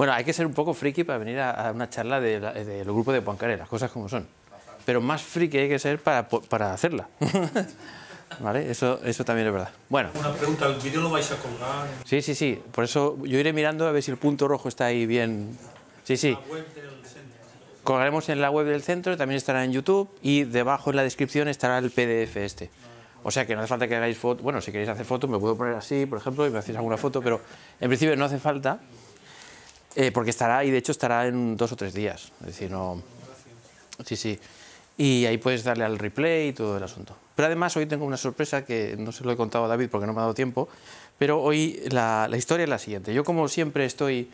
Bueno, hay que ser un poco friki para venir a, una charla del de, grupo de Poincaré, las cosas como son. Pero más friki hay que ser para, para hacerla. ¿Vale? Eso, eso también es verdad. Bueno. Una pregunta, ¿el vídeo lo vais a colgar? Sí, sí, sí. Por eso yo iré mirando a ver si el punto rojo está ahí bien. Sí, sí. La Colgaremos en la web del centro, también estará en YouTube y debajo en la descripción estará el PDF este. O sea que no hace falta que hagáis fotos. Bueno, si queréis hacer fotos, me puedo poner así, por ejemplo, y me hacéis alguna foto, pero en principio no hace falta. Eh, porque estará, y de hecho estará en dos o tres días. Es decir, no... Sí, sí. Y ahí puedes darle al replay y todo el asunto. Pero además hoy tengo una sorpresa que no se lo he contado a David porque no me ha dado tiempo, pero hoy la, historia es la siguiente. Yo como siempre estoy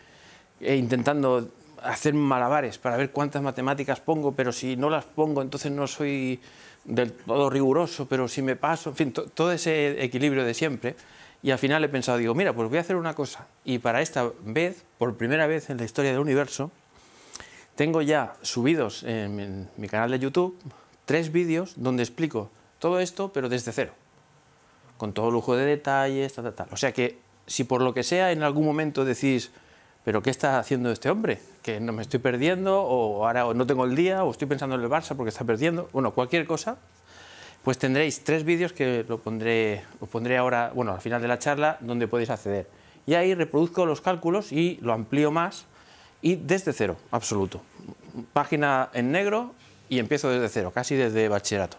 eh, intentando hacer malabares para ver cuántas matemáticas pongo, pero si no las pongo entonces no soy del todo riguroso, pero si me paso, en fin, todo ese equilibrio de siempre. Y al final he pensado, digo, mira, pues voy a hacer una cosa. Y para esta vez, por primera vez en la historia del universo, tengo ya subidos en mi canal de YouTube tres vídeos donde explico todo esto, pero desde cero. Con todo lujo de detalles, tal, tal, tal. O sea que si por lo que sea en algún momento decís, pero ¿qué está haciendo este hombre? Que no me estoy perdiendo, o ahora no tengo el día, o estoy pensando en el Barça porque está perdiendo, bueno, cualquier cosa, pues tendréis tres vídeos que lo pondré, os pondré ahora, bueno, al final de la charla, donde podéis acceder. Y ahí reproduzco los cálculos y lo amplío más y desde cero, absoluto. Página en negro y empiezo desde cero, casi desde bachillerato.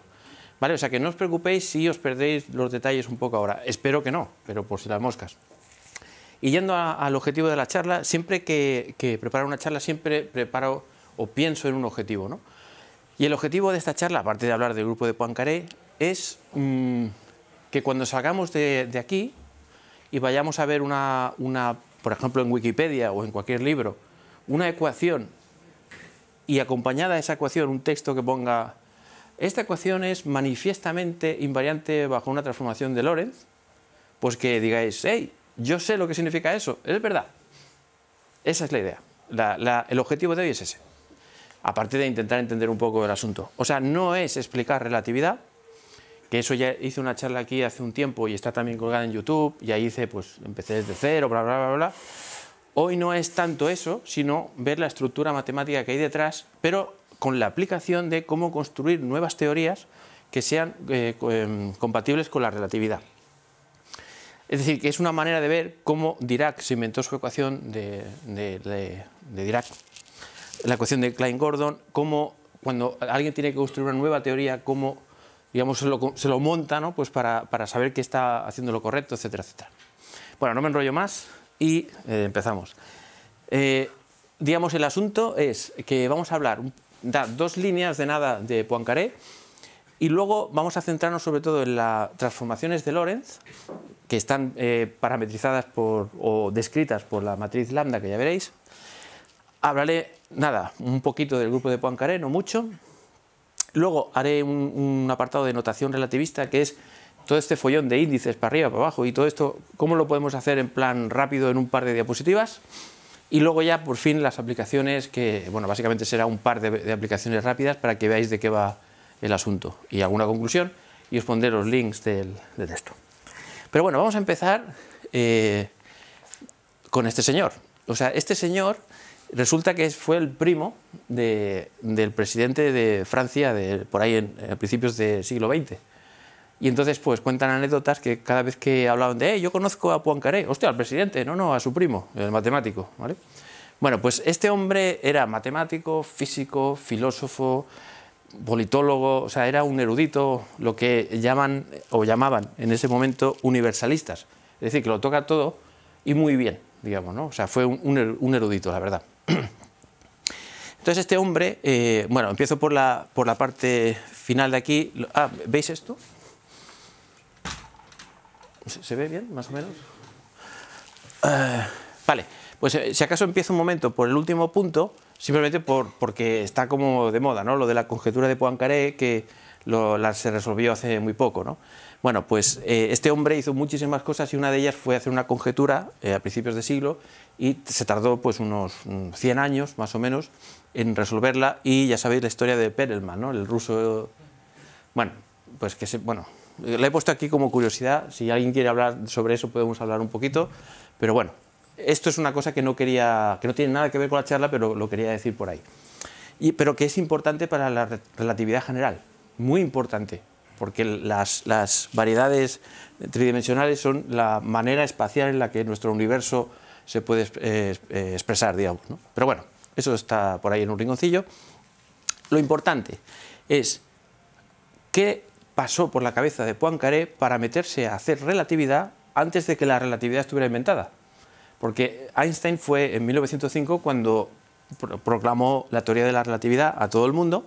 ¿Vale? O sea que no os preocupéis si os perdéis los detalles un poco ahora. Espero que no, pero por si las moscas. Y yendo al objetivo de la charla, siempre que, que preparo una charla, siempre preparo o pienso en un objetivo, ¿no? Y el objetivo de esta charla, aparte de hablar del grupo de Poincaré, es mm, que cuando salgamos de, aquí y vayamos a ver una, por ejemplo, en Wikipedia o en cualquier libro, una ecuación y acompañada a esa ecuación un texto que ponga esta ecuación es manifiestamente invariante bajo una transformación de Lorentz, pues que digáis, hey, yo sé lo que significa eso, es verdad. Esa es la idea. el objetivo de hoy es ese aparte de intentar entender un poco el asunto. O sea, no es explicar relatividad, que eso ya hice una charla aquí hace un tiempo y está también colgada en YouTube, y ahí hice, pues empecé desde cero, bla, bla, bla, bla. Hoy no es tanto eso, sino ver la estructura matemática que hay detrás, pero con la aplicación de cómo construir nuevas teorías que sean eh, em, compatibles con la relatividad. Es decir, que es una manera de ver cómo Dirac se inventó su ecuación de, de, de Dirac la cuestión de Klein Gordon, cómo cuando alguien tiene que construir una nueva teoría, cómo digamos, se, lo, monta ¿no? pues para, saber que está haciendo lo correcto, etcétera, etcétera. Bueno, no me enrollo más y eh, empezamos. Eh, digamos, el asunto es que vamos a hablar da, dos líneas de nada de Poincaré y luego vamos a centrarnos sobre todo en las transformaciones de Lorentz, que están eh, parametrizadas por, o descritas por la matriz lambda, que ya veréis. Hablaré nada, un poquito del grupo de Poincaré, no mucho. Luego haré un, apartado de notación relativista que es todo este follón de índices para arriba, para abajo y todo esto, cómo lo podemos hacer en plan rápido en un par de diapositivas. Y luego ya por fin las aplicaciones que, bueno, básicamente será un par de, aplicaciones rápidas para que veáis de qué va el asunto y alguna conclusión y os pondré los links del, texto. Pero bueno, vamos a empezar eh, con este señor. O sea, este señor Resulta que fue el primo del presidente de Francia por ahí en, principios del siglo XX. Y entonces pues cuentan anécdotas que cada vez que hablaban de, eh, yo conozco a Poincaré, hostia, al presidente, no, no, a su primo, el matemático, Bueno, pues este hombre era matemático, físico, filósofo, politólogo, o sea, era un erudito, lo que llaman o llamaban en ese momento universalistas. Es decir, que lo toca todo y muy bien, digamos, ¿no? O sea, fue un erudito, la verdad. Entonces este hombre, eh, bueno, empiezo por la, por la parte final de aquí. Ah, ¿veis esto? ¿Se ve bien, más o menos? Eh, vale, pues eh, si acaso empiezo un momento por el último punto, simplemente porque está como de moda, ¿no? Lo de la conjetura de Poincaré, que la, se resolvió hace muy poco, ¿no? Bueno, pues eh, este hombre hizo muchísimas cosas y una de ellas fue hacer una conjetura eh, a principios de siglo y se tardó pues unos 100 mm, años más o menos en resolverla y ya sabéis la historia de Perelman, ¿no? El ruso... Bueno, pues que se... Bueno, la he puesto aquí como curiosidad, si alguien quiere hablar sobre eso podemos hablar un poquito, pero bueno, esto es una cosa que no quería, que no tiene nada que ver con la charla, pero lo quería decir por ahí. pero que es importante para la relatividad general, muy importante porque las, variedades tridimensionales son la manera espacial en la que nuestro universo se puede eh, expresar, digamos. Pero bueno, eso está por ahí en un rinconcillo. Lo importante es qué pasó por la cabeza de Poincaré para meterse a hacer relatividad antes de que la relatividad estuviera inventada. Porque Einstein fue en 1905 cuando proclamó la teoría de la relatividad a todo el mundo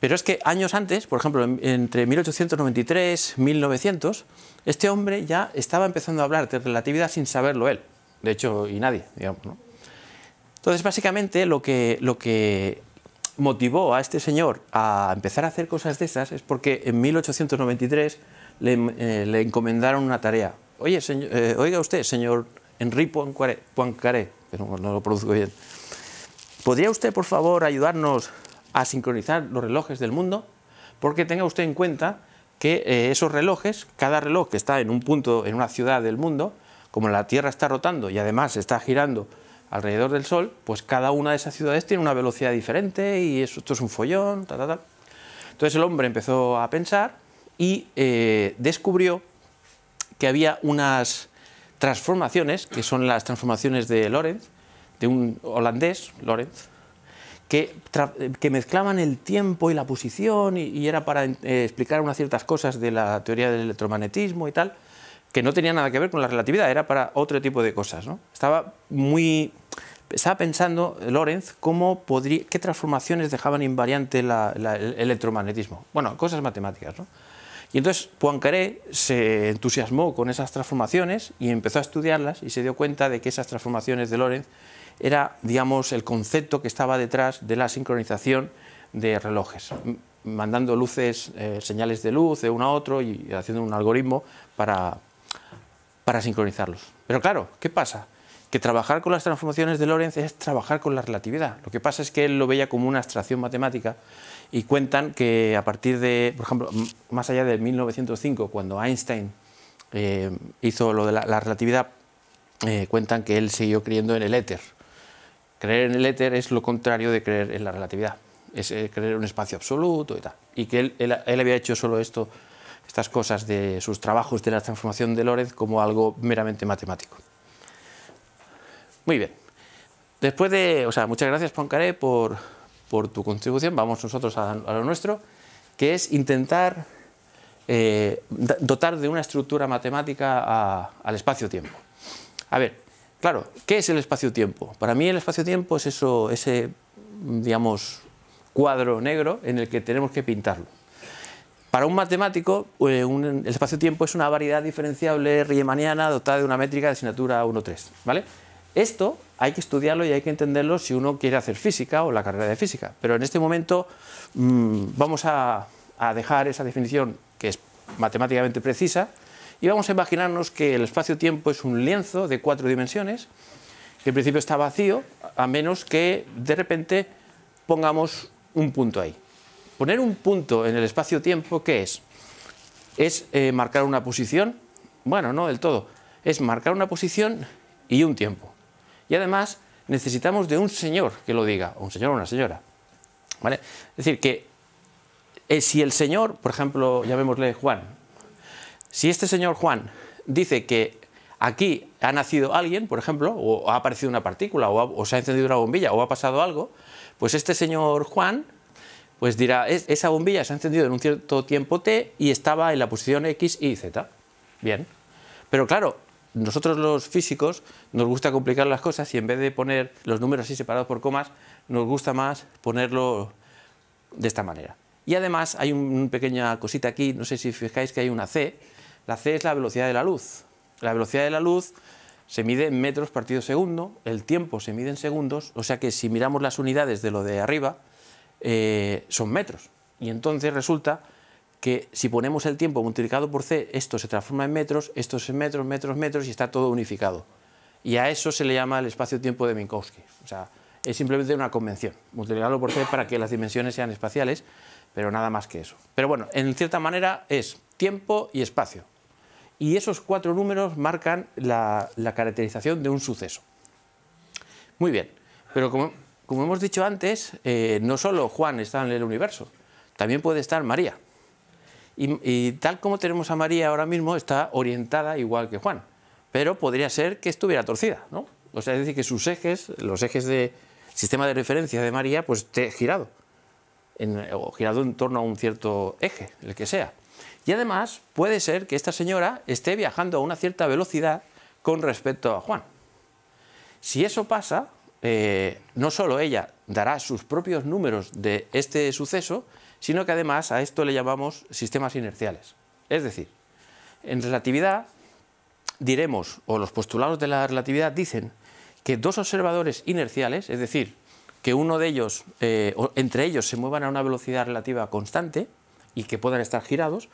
pero es que años antes, por ejemplo, entre 1893 y 1900, este hombre ya estaba empezando a hablar de relatividad sin saberlo él, de hecho, y nadie, digamos. Entonces, básicamente, lo que, lo motivó a este señor a empezar a hacer cosas de esas es porque en 1893 eh, le, encomendaron una tarea. Oye, eh, oiga usted, señor Henri Poincaré, pero no lo produzco bien, ¿podría usted, por favor, ayudarnos a sincronizar los relojes del mundo, porque tenga usted en cuenta que eh, esos relojes, cada reloj que está en un punto, en una ciudad del mundo, como la Tierra está rotando y además está girando alrededor del Sol, pues cada una de esas ciudades tiene una velocidad diferente y eso, esto es un follón, Entonces el hombre empezó a pensar y eh, descubrió que había unas transformaciones, que son las transformaciones de Lorentz, de un holandés, Lorentz, que, mezclaban el tiempo y la posición y, era para eh, explicar unas ciertas cosas de la teoría del electromagnetismo y tal, que no tenía nada que ver con la relatividad, era para otro tipo de cosas. ¿no? Estaba muy... Estaba pensando Lorenz cómo podría, qué transformaciones dejaban invariante el electromagnetismo. Bueno, cosas matemáticas. ¿no? Y entonces Poincaré se entusiasmó con esas transformaciones y empezó a estudiarlas y se dio cuenta de que esas transformaciones de Lorenz era, digamos, el concepto que estaba detrás de la sincronización de relojes, mandando luces, eh, señales de luz de uno a otro y haciendo un algoritmo para, sincronizarlos. Pero claro, ¿qué pasa? Que trabajar con las transformaciones de Lorentz es trabajar con la relatividad. Lo que pasa es que él lo veía como una abstracción matemática y cuentan que a partir de, por ejemplo, más allá de 1905, cuando Einstein eh, hizo lo de la, relatividad, eh, cuentan que él siguió creyendo en el éter. Creer en el éter es lo contrario de creer en la relatividad, es eh, creer en un espacio absoluto y tal. Y que él, había hecho solo esto, estas cosas de sus trabajos de la transformación de Lorentz como algo meramente matemático. Muy bien. Después de, o sea, muchas gracias Poincaré por, por tu contribución, vamos nosotros a, lo nuestro, que es intentar eh, dotar de una estructura matemática al espacio-tiempo. A ver, Claro, ¿qué es el espacio-tiempo? Para mí el espacio-tiempo es eso, ese, digamos, cuadro negro en el que tenemos que pintarlo. Para un matemático, eh, el espacio-tiempo es una variedad diferenciable riemanniana dotada de una métrica de asignatura 1.3, ¿vale? Esto hay que estudiarlo y hay que entenderlo si uno quiere hacer física o la carrera de física, pero en este momento mm, vamos a dejar esa definición que es matemáticamente precisa, y vamos a imaginarnos que el espacio-tiempo es un lienzo de cuatro dimensiones, que en principio está vacío, a menos que de repente pongamos un punto ahí. Poner un punto en el espacio-tiempo, ¿qué es? Es eh, marcar una posición, bueno, no del todo, es marcar una posición y un tiempo. Y además necesitamos de un señor que lo diga, o un señor o una señora. ¿Vale? Es decir, que eh, si el señor, por ejemplo, llamémosle Juan, si este señor Juan dice que aquí ha nacido alguien, por ejemplo, o ha aparecido una partícula, o, se ha encendido una bombilla, o ha pasado algo, pues este señor Juan pues dirá, esa bombilla se ha encendido en un cierto tiempo t y estaba en la posición x y z. Bien. Pero claro, nosotros los físicos nos gusta complicar las cosas y en vez de poner los números así separados por comas, nos gusta más ponerlo de esta manera. Y además hay una pequeña cosita aquí, no sé si fijáis que hay una C, la c es la velocidad de la luz. La velocidad de la luz se mide en metros partido segundo, el tiempo se mide en segundos, o sea que si miramos las unidades de lo de arriba, eh, son metros. Y entonces resulta que si ponemos el tiempo multiplicado por c, esto se transforma en metros, esto es en metros, metros, metros y está todo unificado. Y a eso se le llama el espacio-tiempo de Minkowski. O sea, es simplemente una convención, multiplicarlo por c para que las dimensiones sean espaciales, pero nada más que eso. Pero bueno, en cierta manera es tiempo y espacio y esos cuatro números marcan la, caracterización de un suceso. Muy bien, pero como, hemos dicho antes, eh, no solo Juan está en el universo, también puede estar María. Y, tal como tenemos a María ahora mismo, está orientada igual que Juan, pero podría ser que estuviera torcida, ¿no? O sea, es decir, que sus ejes, los ejes del sistema de referencia de María, pues esté girado, o girado en torno a un cierto eje, el que sea. Y además puede ser que esta señora esté viajando a una cierta velocidad con respecto a Juan. Si eso pasa, eh, no solo ella dará sus propios números de este suceso, sino que además a esto le llamamos sistemas inerciales. Es decir, en relatividad diremos, o los postulados de la relatividad dicen, que dos observadores inerciales, es decir, que uno de ellos, eh, o entre ellos se muevan a una velocidad relativa constante y que puedan estar girados,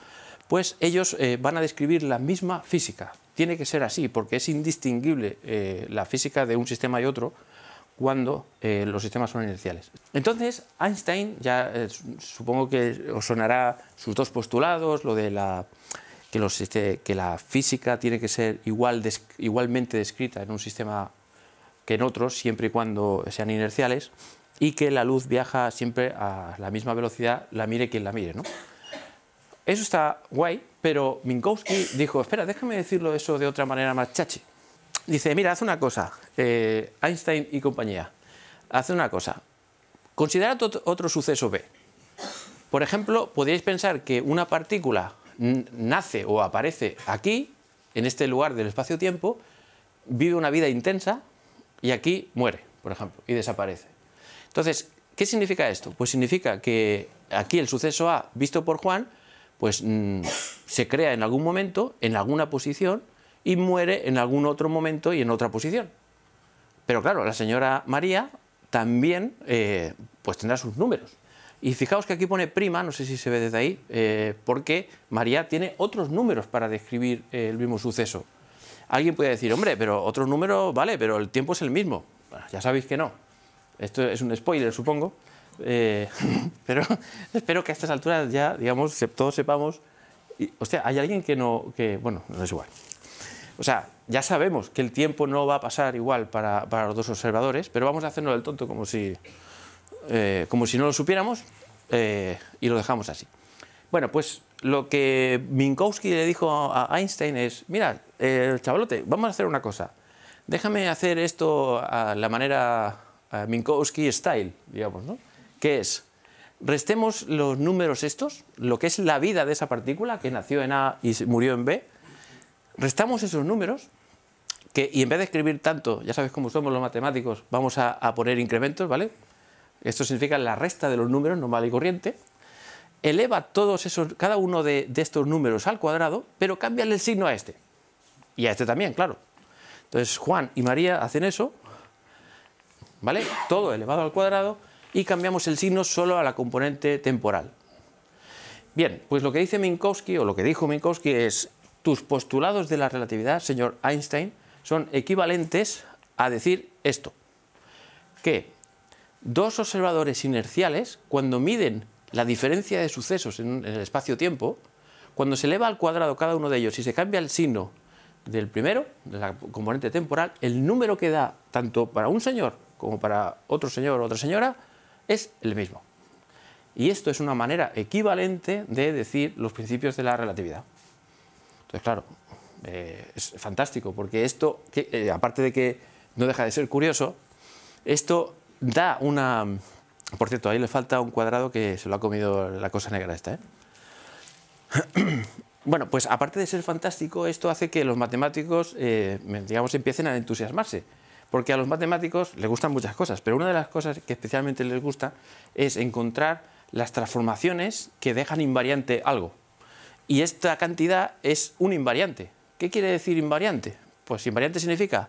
pues ellos eh, van a describir la misma física. Tiene que ser así, porque es indistinguible eh, la física de un sistema y otro cuando eh, los sistemas son inerciales. Entonces, Einstein, ya supongo que os sonará sus dos postulados, lo de que, la física tiene que ser igualmente descrita en un sistema que en otros, siempre y cuando sean inerciales, y que la luz viaja siempre a la misma velocidad, la mire quien la mire. ¿no? Eso está guay, pero Minkowski dijo, espera, déjame decirlo eso de otra manera más chachi. Dice, mira, haz una cosa, eh, Einstein y compañía, haz una cosa, Considera otro suceso B. Por ejemplo, podríais pensar que una partícula nace o aparece aquí, en este lugar del espacio-tiempo, vive una vida intensa y aquí muere, por ejemplo, y desaparece. Entonces, ¿qué significa esto? Pues significa que aquí el suceso A, visto por Juan, pues mm, se crea en algún momento, en alguna posición, y muere en algún otro momento y en otra posición. Pero claro, la señora María también eh, pues tendrá sus números. Y fijaos que aquí pone prima, no sé si se ve desde ahí, eh, porque María tiene otros números para describir eh, el mismo suceso. Alguien puede decir, hombre, pero otros números, vale, pero el tiempo es el mismo. ya sabéis que no. Esto es un spoiler, supongo. Eh, pero espero que a estas alturas ya, digamos, todos sepamos. Y, hostia, hay alguien que no. que Bueno, no es igual. O sea, ya sabemos que el tiempo no va a pasar igual para, los dos observadores, pero vamos a hacernos del tonto como si, eh, como si no lo supiéramos eh, y lo dejamos así. Bueno, pues lo que Minkowski le dijo a Einstein es, mira, el chavalote, vamos a hacer una cosa. Déjame hacer esto a la manera Minkowski style, digamos, ¿no? que es, restemos los números estos, lo que es la vida de esa partícula que nació en A y murió en B, restamos esos números y en vez de escribir tanto, ya sabes cómo somos los matemáticos, vamos a, poner incrementos, ¿vale? Esto significa la resta de los números normal y corriente. Eleva todos esos, cada uno de, estos números al cuadrado, pero cambia el signo a este. Y a este también, claro. Entonces Juan y María hacen eso, ¿vale? Todo elevado al cuadrado y cambiamos el signo solo a la componente temporal. Bien, pues lo que dice Minkowski, o lo que dijo Minkowski es, tus postulados de la relatividad, señor Einstein, son equivalentes a decir esto, que dos observadores inerciales, cuando miden la diferencia de sucesos en, el espacio-tiempo, cuando se eleva al cuadrado cada uno de ellos y se cambia el signo del primero, de la componente temporal, el número que da tanto para un señor como para otro señor o otra señora, es el mismo. Y esto es una manera equivalente de decir los principios de la relatividad. Entonces, claro, eh, es fantástico, porque esto, eh, aparte de que no deja de ser curioso, esto da una... Por cierto, ahí le falta un cuadrado que se lo ha comido la cosa negra esta. ¿eh? bueno, pues aparte de ser fantástico, esto hace que los matemáticos, digamos, empiecen a entusiasmarse porque a los matemáticos les gustan muchas cosas, pero una de las cosas que especialmente les gusta es encontrar las transformaciones que dejan invariante algo. Y esta cantidad es un invariante. ¿Qué quiere decir invariante? Pues invariante significa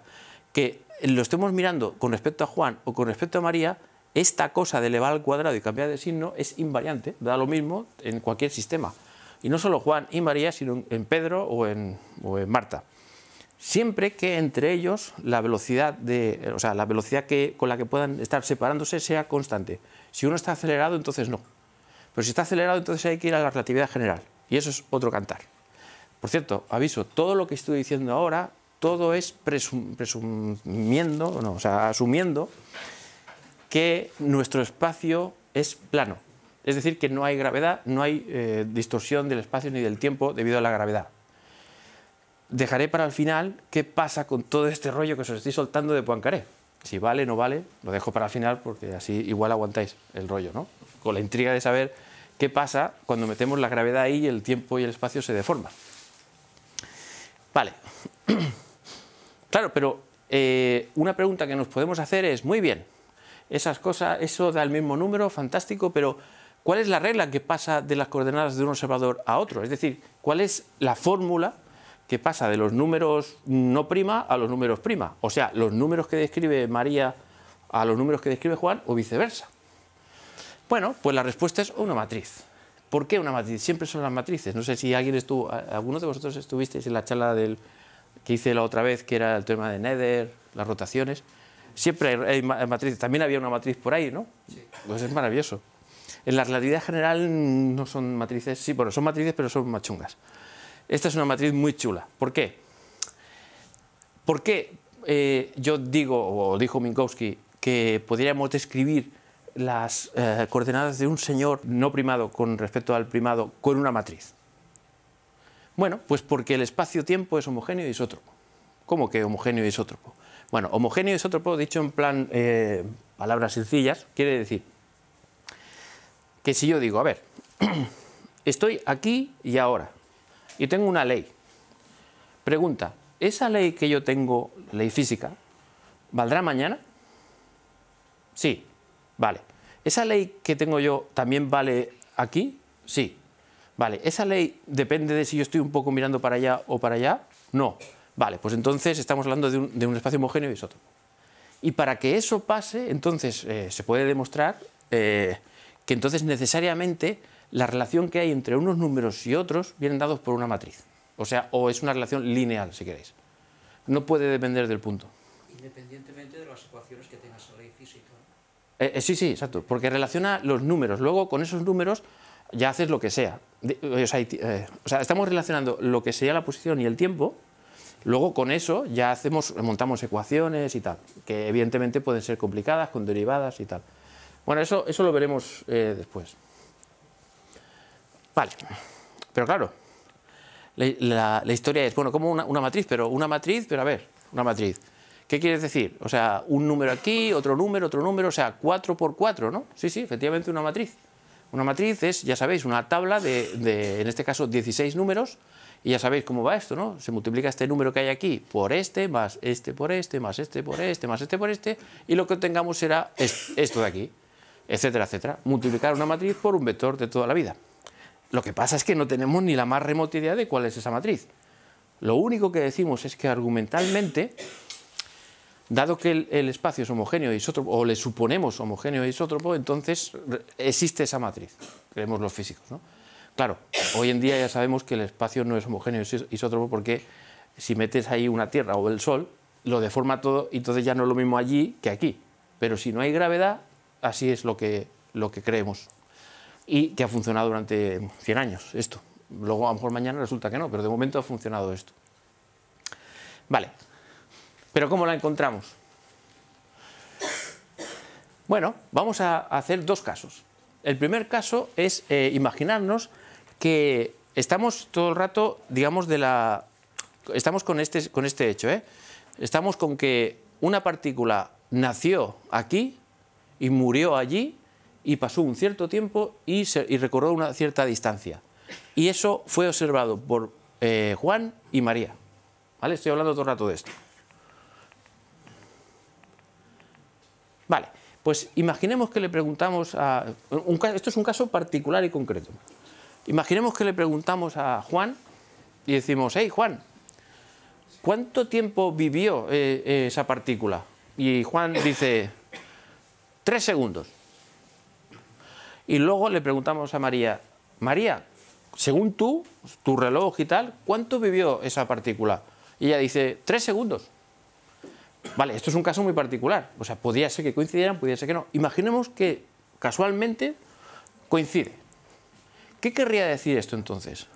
que lo estemos mirando con respecto a Juan o con respecto a María, esta cosa de elevar al cuadrado y cambiar de signo es invariante, da lo mismo en cualquier sistema. Y no solo Juan y María, sino en Pedro o en, o en Marta siempre que entre ellos la velocidad, de, o sea, la velocidad que, con la que puedan estar separándose sea constante. Si uno está acelerado, entonces no. Pero si está acelerado, entonces hay que ir a la relatividad general. Y eso es otro cantar. Por cierto, aviso, todo lo que estoy diciendo ahora, todo es presumiendo, no, o sea, asumiendo que nuestro espacio es plano. Es decir, que no hay gravedad, no hay eh, distorsión del espacio ni del tiempo debido a la gravedad dejaré para el final qué pasa con todo este rollo que os estoy soltando de Poincaré. Si vale, no vale, lo dejo para el final porque así igual aguantáis el rollo, ¿no? Con la intriga de saber qué pasa cuando metemos la gravedad ahí y el tiempo y el espacio se deforma Vale. claro, pero eh, una pregunta que nos podemos hacer es, muy bien, esas cosas, eso da el mismo número, fantástico, pero ¿cuál es la regla que pasa de las coordenadas de un observador a otro? Es decir, ¿cuál es la fórmula que pasa de los números no prima a los números prima. O sea, los números que describe María a los números que describe Juan o viceversa. Bueno, pues la respuesta es una matriz. ¿Por qué una matriz? Siempre son las matrices. No sé si alguien estuvo, algunos de vosotros estuvisteis en la charla del, que hice la otra vez, que era el tema de Nether, las rotaciones. Siempre hay, matrices. También había una matriz por ahí, ¿no? Sí. Pues es maravilloso. En la realidad general no son matrices, sí, bueno, son matrices, pero son machungas. Esta es una matriz muy chula. ¿Por qué? ¿Por qué eh, yo digo, o dijo Minkowski, que podríamos describir las eh, coordenadas de un señor no primado con respecto al primado con una matriz? Bueno, pues porque el espacio-tiempo es homogéneo y isótropo. ¿Cómo que homogéneo y isótropo? Bueno, homogéneo y isótropo, dicho en plan eh, palabras sencillas, quiere decir que si yo digo, a ver, estoy aquí y ahora, y tengo una ley. Pregunta, ¿esa ley que yo tengo, ley física, valdrá mañana? Sí, vale. ¿Esa ley que tengo yo también vale aquí? Sí. Vale, ¿esa ley depende de si yo estoy un poco mirando para allá o para allá? No. Vale, pues entonces estamos hablando de un, espacio homogéneo y otro. Y para que eso pase, entonces eh, se puede demostrar eh, que entonces necesariamente la relación que hay entre unos números y otros vienen dados por una matriz. O sea, o es una relación lineal, si queréis. No puede depender del punto. Independientemente de las ecuaciones que tengas en ley física. Eh, eh, sí, sí, exacto. Porque relaciona los números. Luego, con esos números, ya haces lo que sea. Eh, o sea, estamos relacionando lo que sea la posición y el tiempo. Luego, con eso, ya hacemos, montamos ecuaciones y tal, que evidentemente pueden ser complicadas, con derivadas y tal. Bueno, eso, eso lo veremos después. Vale, pero claro, la, historia es, bueno, como una, matriz, pero una matriz, pero a ver, una matriz. ¿Qué quieres decir? O sea, un número aquí, otro número, otro número, o sea, 4 por 4, ¿no? Sí, sí, efectivamente una matriz. Una matriz es, ya sabéis, una tabla de, de, en este caso, 16 números, y ya sabéis cómo va esto, ¿no? Se multiplica este número que hay aquí por este, más este por este, más este por este, más este por este, y lo que obtengamos será esto de aquí, etcétera, etcétera. Multiplicar una matriz por un vector de toda la vida. Lo que pasa es que no tenemos ni la más remota idea de cuál es esa matriz. Lo único que decimos es que argumentalmente, dado que el, espacio es homogéneo e isótropo, o le suponemos homogéneo e isótropo, pues entonces existe esa matriz, creemos los físicos. ¿no? Claro, hoy en día ya sabemos que el espacio no es homogéneo e isótropo pues porque si metes ahí una Tierra o el Sol, lo deforma todo y entonces ya no es lo mismo allí que aquí. Pero si no hay gravedad, así es lo que, lo que creemos y que ha funcionado durante 100 años esto. Luego a lo mejor mañana resulta que no, pero de momento ha funcionado esto. Vale, pero ¿cómo la encontramos? Bueno, vamos a hacer dos casos. El primer caso es eh, imaginarnos que estamos todo el rato, digamos, de la... Estamos con este, con este hecho, ¿eh? Estamos con que una partícula nació aquí y murió allí y pasó un cierto tiempo y, recorrió una cierta distancia. Y eso fue observado por eh, Juan y María. ¿Vale? Estoy hablando todo el rato de esto. Vale, pues imaginemos que le preguntamos a... esto es un caso particular y concreto. Imaginemos que le preguntamos a Juan y decimos, hey Juan, ¿cuánto tiempo vivió eh, esa partícula? Y Juan dice, tres segundos. Y luego le preguntamos a María, María, según tú, tu reloj y tal, ¿cuánto vivió esa partícula? Y ella dice, tres segundos. Vale, esto es un caso muy particular. O sea, podía ser que coincidieran, podía ser que no. Imaginemos que casualmente coincide. ¿Qué querría decir esto entonces?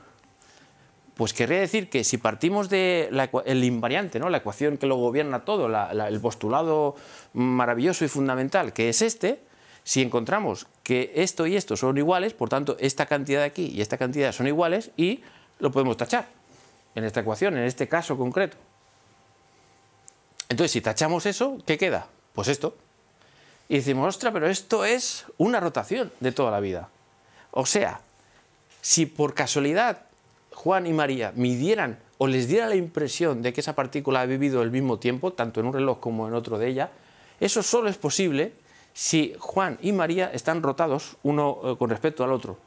Pues querría decir que si partimos del el invariante, ¿no? la ecuación que lo gobierna todo, el postulado maravilloso y fundamental, que es este, si encontramos que esto y esto son iguales, por tanto, esta cantidad de aquí y esta cantidad son iguales y lo podemos tachar en esta ecuación, en este caso concreto. Entonces, si tachamos eso, ¿qué queda? Pues esto. Y decimos, ostra, pero esto es una rotación de toda la vida. O sea, si por casualidad Juan y María midieran o les diera la impresión de que esa partícula ha vivido el mismo tiempo, tanto en un reloj como en otro de ella, eso solo es posible si Juan y María están rotados uno eh, con respecto al otro.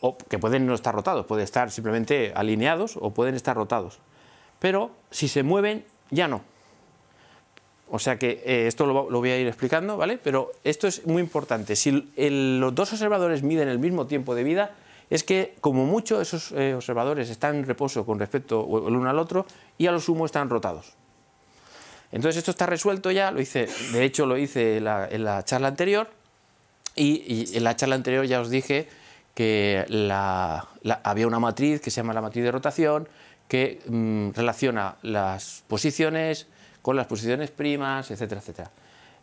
O que pueden no estar rotados, pueden estar simplemente alineados o pueden estar rotados. Pero si se mueven, ya no. O sea que eh, esto lo, voy a ir explicando, ¿vale? Pero esto es muy importante. Si los dos observadores miden el mismo tiempo de vida, es que como mucho esos eh, observadores están en reposo con respecto el uno al otro y a lo sumo están rotados. Entonces esto está resuelto ya, lo hice, de hecho lo hice en la, charla anterior y, en la charla anterior ya os dije que había una matriz que se llama la matriz de rotación que mm, relaciona las posiciones con las posiciones primas, etcétera, etcétera.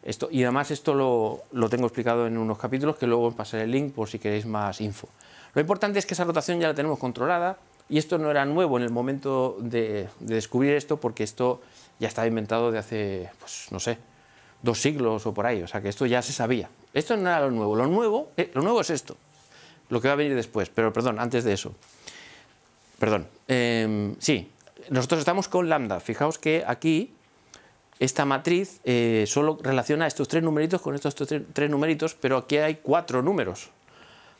Esto, y además esto lo, tengo explicado en unos capítulos que luego os pasaré el link por si queréis más info. Lo importante es que esa rotación ya la tenemos controlada y esto no era nuevo en el momento de descubrir esto porque esto ya estaba inventado de hace, pues no sé, dos siglos o por ahí. O sea que esto ya se sabía. Esto no era lo nuevo. Lo nuevo, eh, lo nuevo es esto. Lo que va a venir después. Pero perdón, antes de eso. Perdón. Em, sí, nosotros estamos con lambda. Fijaos que aquí esta matriz eh, solo relaciona estos tres numeritos con estos tres, numeritos, pero aquí hay cuatro números.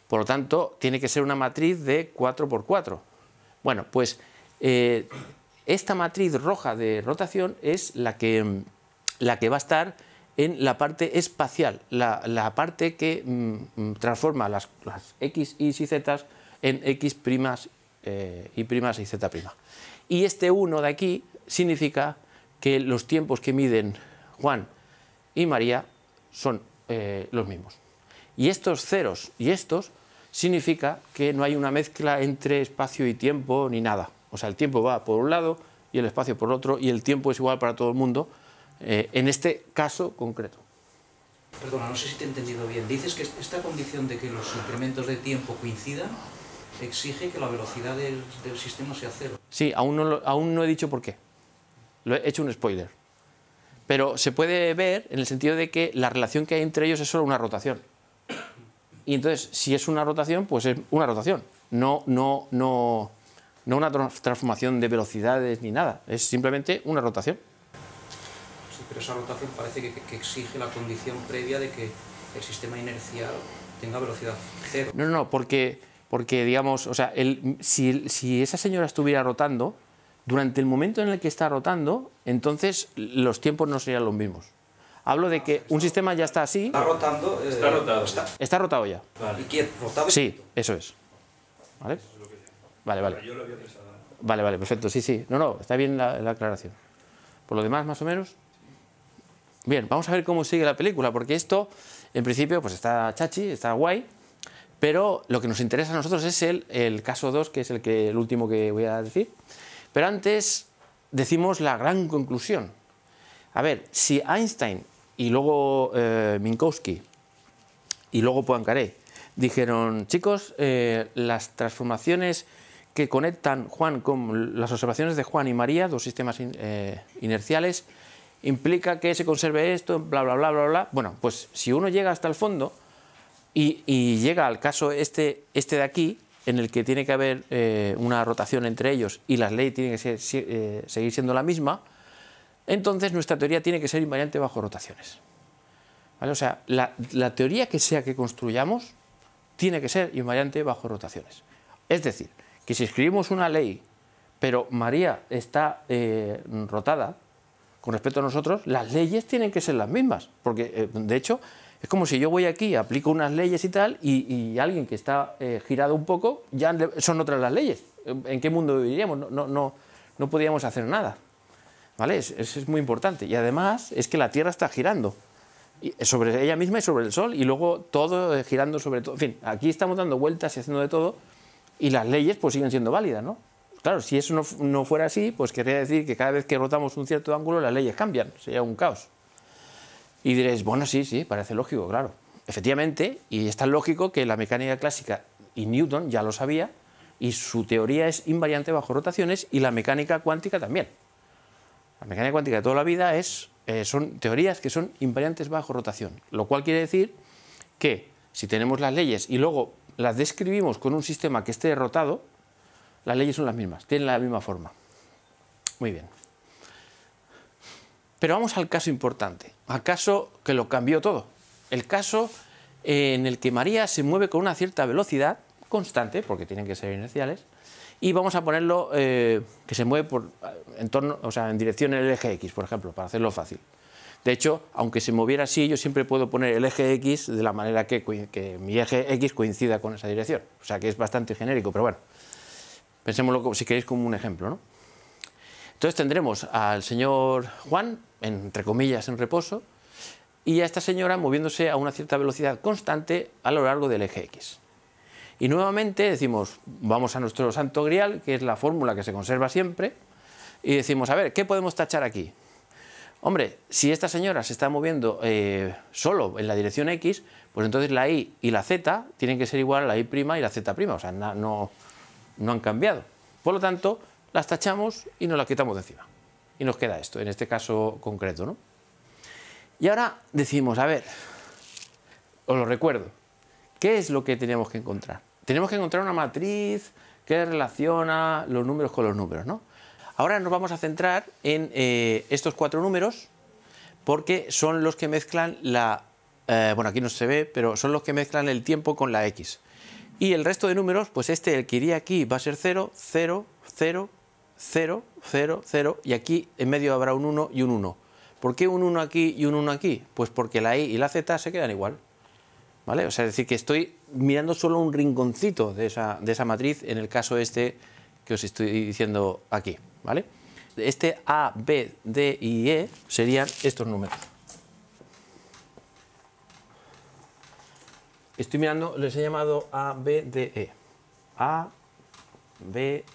Por lo tanto, tiene que ser una matriz de 4 por 4. Bueno, pues eh, esta matriz roja de rotación es mm, la que, va a estar en la parte espacial, la, parte que mm, mm, transforma las, X, Y y Z en X primas, eh, Y primas y Z prima. Y este 1 de aquí significa que los tiempos que miden Juan y María son eh, los mismos. Y estos ceros y estos significa que no hay una mezcla entre espacio y tiempo ni nada. O sea, el tiempo va por un lado y el espacio por otro y el tiempo es igual para todo el mundo eh, en este caso concreto. Perdona, no sé si te he entendido bien. Dices que esta condición de que los incrementos de tiempo coincidan exige que la velocidad del, sistema sea cero. Sí, aún no, aún no he dicho por qué. Lo he hecho un spoiler. Pero se puede ver en el sentido de que la relación que hay entre ellos es solo una rotación. Y entonces, si es una rotación, pues es una rotación. No, no, no no una transformación de velocidades ni nada, es simplemente una rotación. Sí, pero esa rotación parece que, exige la condición previa de que el sistema inercial tenga velocidad cero. No, no, porque, porque digamos, o sea, el, si, esa señora estuviera rotando, durante el momento en el que está rotando, entonces los tiempos no serían los mismos. Hablo de que un sistema ya está así. Está rotando. Eh, está rotado. Está, rotado ya. Sí, eso es. ¿Vale? Vale, vale. Vale, vale, perfecto, sí, sí. No, no, está bien la, aclaración. Por lo demás, más o menos. Bien, vamos a ver cómo sigue la película, porque esto, en principio, pues está chachi, está guay, pero lo que nos interesa a nosotros es el, el caso 2, que es el, que, el último que voy a decir. Pero antes decimos la gran conclusión. A ver, si Einstein y luego eh, Minkowski y luego Poincaré dijeron, chicos, eh, las transformaciones que conectan Juan con las observaciones de Juan y María, dos sistemas eh, inerciales, implica que se conserve esto, bla, bla, bla, bla, bla. Bueno, pues si uno llega hasta el fondo y, llega al caso este, este de aquí, en el que tiene que haber eh, una rotación entre ellos y la ley tiene que eh, seguir siendo la misma, entonces nuestra teoría tiene que ser invariante bajo rotaciones. O sea, la teoría que sea que construyamos tiene que ser invariante bajo rotaciones. Es decir, que si escribimos una ley, pero María está eh, rotada con respecto a nosotros, las leyes tienen que ser las mismas, porque eh, de hecho es como si yo voy aquí, aplico unas leyes y tal, y, alguien que está eh, girado un poco, ya son otras las leyes. ¿En qué mundo viviríamos? No, no, no, podíamos hacer nada. ¿Vale? es muy importante. Y además es que la Tierra está girando sobre ella misma y sobre el Sol, y luego todo girando sobre todo. En fin, aquí estamos dando vueltas y haciendo de todo y las leyes pues siguen siendo válidas, ¿no? Claro, si eso no, fuera así, pues querría decir que cada vez que rotamos un cierto ángulo las leyes cambian, sería un caos. Y diréis, bueno, sí, sí, parece lógico, claro. Efectivamente, y es tan lógico que la mecánica clásica y Newton ya lo sabía, y su teoría es invariante bajo rotaciones y la mecánica cuántica también. La mecánica cuántica de toda la vida es, eh, son teorías que son invariantes bajo rotación, lo cual quiere decir que si tenemos las leyes y luego las describimos con un sistema que esté rotado, las leyes son las mismas, tienen la misma forma. Muy bien. Pero vamos al caso importante, al caso que lo cambió todo. El caso eh, en el que María se mueve con una cierta velocidad constante, porque tienen que ser inerciales, y vamos a ponerlo eh, que se mueve eh, en, torno, o sea, en dirección en el eje X, por ejemplo, para hacerlo fácil. De hecho, aunque se moviera así, yo siempre puedo poner el eje X de la manera que, mi eje X coincida con esa dirección. O sea que es bastante genérico, pero bueno, pensémoslo si queréis como un ejemplo. ¿no? Entonces tendremos al señor Juan, entre comillas, en reposo, y a esta señora moviéndose a una cierta velocidad constante a lo largo del eje X. Y nuevamente decimos, vamos a nuestro santo grial, que es la fórmula que se conserva siempre, y decimos, a ver, ¿qué podemos tachar aquí? Hombre, si esta señora se está moviendo eh, solo en la dirección X, pues entonces la Y y la Z tienen que ser igual a la Y' y la Z', o sea, no, han cambiado. Por lo tanto, las tachamos y nos las quitamos de encima. Y nos queda esto, en este caso concreto, ¿no? Y ahora decimos, a ver, os lo recuerdo, ¿qué es lo que tenemos que encontrar? Tenemos que encontrar una matriz que relaciona los números con los números, ¿no? Ahora nos vamos a centrar en eh, estos cuatro números porque son los que mezclan la... Eh, bueno, aquí no se ve, pero son los que mezclan el tiempo con la X. Y el resto de números, pues este, el que iría aquí, va a ser 0, 0, 0, 0, 0, 0, y aquí en medio habrá un 1 y un 1. ¿Por qué un 1 aquí y un 1 aquí? Pues porque la Y y la Z se quedan igual. ¿Vale? O sea, es decir, que estoy mirando solo un rinconcito de esa, matriz en el caso este que os estoy diciendo aquí, ¿vale? Este A, B, D y E serían estos números. Estoy mirando, les he llamado A, B, D, E. A, B,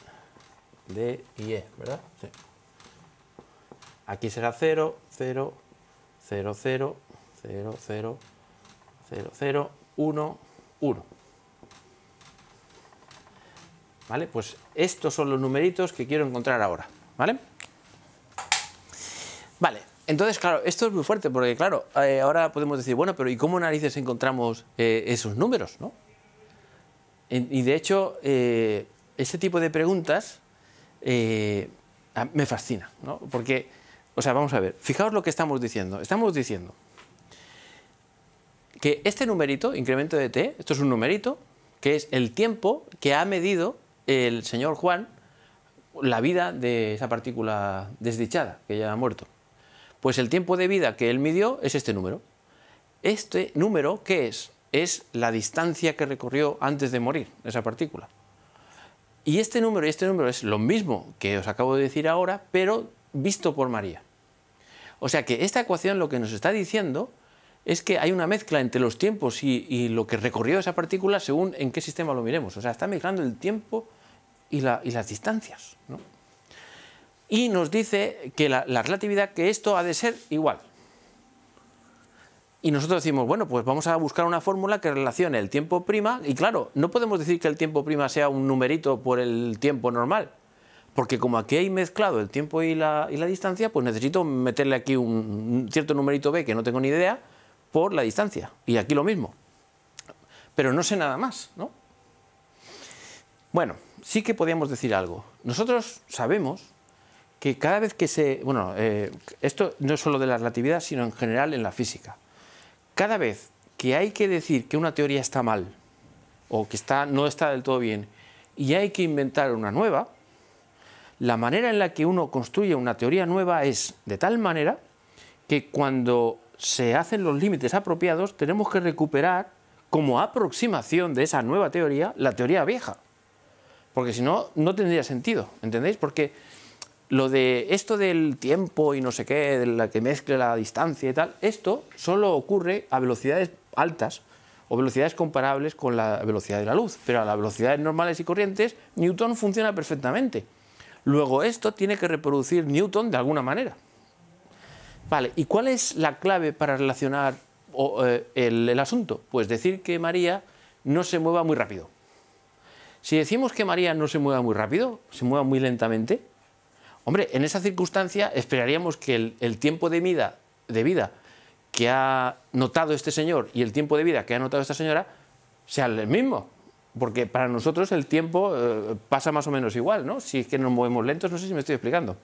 D y E, ¿verdad? Sí. Aquí será 0, 0, 0, 0, 0, 0, 0, 0, 1, 1. ¿vale? Pues estos son los numeritos que quiero encontrar ahora, ¿vale? Vale, entonces, claro, esto es muy fuerte porque, claro, eh, ahora podemos decir, bueno, pero ¿y cómo narices encontramos eh, esos números, no? Y, de hecho, eh, este tipo de preguntas me fascina, ¿no? Porque, o sea, vamos a ver, fijaos lo que estamos diciendo. Estamos diciendo que este numerito, incremento de t, esto es un numerito, que es el tiempo que ha medido el señor Juan la vida de esa partícula desdichada que ya ha muerto. Pues el tiempo de vida que él midió es este número. Este número, ¿qué es? Es la distancia que recorrió antes de morir esa partícula. Y este número y este número es lo mismo que os acabo de decir ahora, pero visto por María. O sea que esta ecuación lo que nos está diciendo es que hay una mezcla entre los tiempos y, y lo que recorrió esa partícula según en qué sistema lo miremos. O sea, está mezclando el tiempo y, las distancias. Y nos dice que la, relatividad, que esto ha de ser igual. Y nosotros decimos, bueno, pues vamos a buscar una fórmula que relacione el tiempo prima, y claro, no podemos decir que el tiempo prima sea un numerito por el tiempo normal, porque como aquí hay mezclado el tiempo y la, y la distancia, pues necesito meterle aquí un, cierto numerito b, que no tengo ni idea, por la distancia, y aquí lo mismo. Pero no sé nada más, ¿no? Bueno, sí que podíamos decir algo. Nosotros sabemos que cada vez que se... Bueno, eh, esto no es solo de la relatividad, sino en general en la física. Cada vez que hay que decir que una teoría está mal o que está, no está del todo bien y hay que inventar una nueva, la manera en la que uno construye una teoría nueva es de tal manera que cuando se hacen los límites apropiados tenemos que recuperar como aproximación de esa nueva teoría la teoría vieja porque si no, no tendría sentido, ¿entendéis? Porque lo de esto del tiempo y no sé qué, de la que mezcle la distancia y tal, esto solo ocurre a velocidades altas o velocidades comparables con la velocidad de la luz, pero a las velocidades normales y corrientes Newton funciona perfectamente. Luego esto tiene que reproducir Newton de alguna manera. Vale, ¿y cuál es la clave para relacionar eh, el asunto? Pues decir que María no se mueva muy rápido. Si decimos que María no se mueva muy rápido, se mueva muy lentamente, hombre, en esa circunstancia esperaríamos que el, tiempo de vida, que ha notado este señor y el tiempo de vida que ha notado esta señora sea el mismo. Porque para nosotros el tiempo eh, pasa más o menos igual, ¿no? Si es que nos movemos lentos, no sé si me estoy explicando.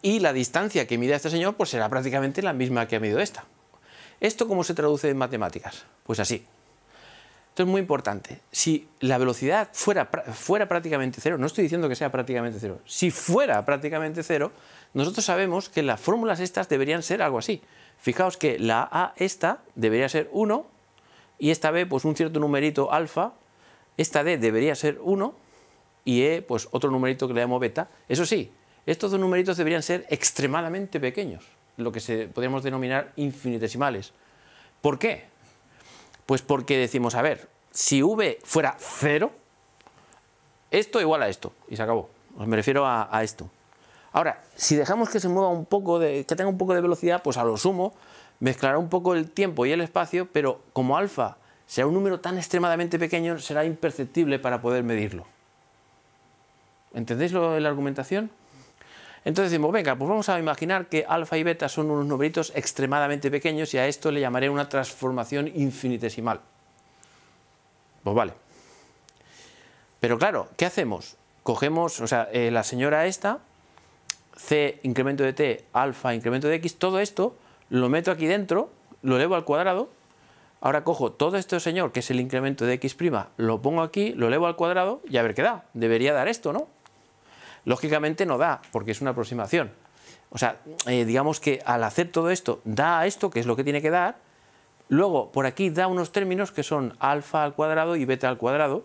Y la distancia que mide este señor pues será prácticamente la misma que ha medido esta. ¿Esto cómo se traduce en matemáticas? Pues así. Esto es muy importante. Si la velocidad fuera, fuera prácticamente cero, no estoy diciendo que sea prácticamente cero, si fuera prácticamente cero, nosotros sabemos que las fórmulas estas deberían ser algo así. Fijaos que la A esta debería ser 1 y esta B pues un cierto numerito alfa, esta D debería ser 1 y E pues otro numerito que le llamo beta. Eso sí, estos dos numeritos deberían ser extremadamente pequeños, lo que se podríamos denominar infinitesimales. ¿Por qué? Pues porque decimos, a ver, si v fuera cero, esto igual a esto, y se acabó. Me refiero a, esto. Ahora, si dejamos que se mueva un poco, que tenga un poco de velocidad, pues a lo sumo mezclará un poco el tiempo y el espacio, pero como alfa sea un número tan extremadamente pequeño, será imperceptible para poder medirlo. ¿Entendéis lo, la argumentación? Entonces decimos, venga, pues vamos a imaginar que alfa y beta son unos numeritos extremadamente pequeños y a esto le llamaré una transformación infinitesimal. Pues vale. Pero claro, ¿qué hacemos? Cogemos, o sea, eh, la señora esta, C incremento de T, alfa incremento de X, todo esto lo meto aquí dentro, lo elevo al cuadrado, ahora cojo todo esto señor, que es el incremento de X', lo pongo aquí, lo elevo al cuadrado y a ver qué da. Debería dar esto, ¿no? Lógicamente no da, porque es una aproximación. O sea, eh, digamos que al hacer todo esto, da a esto, que es lo que tiene que dar, luego por aquí da unos términos que son alfa al cuadrado y beta al cuadrado,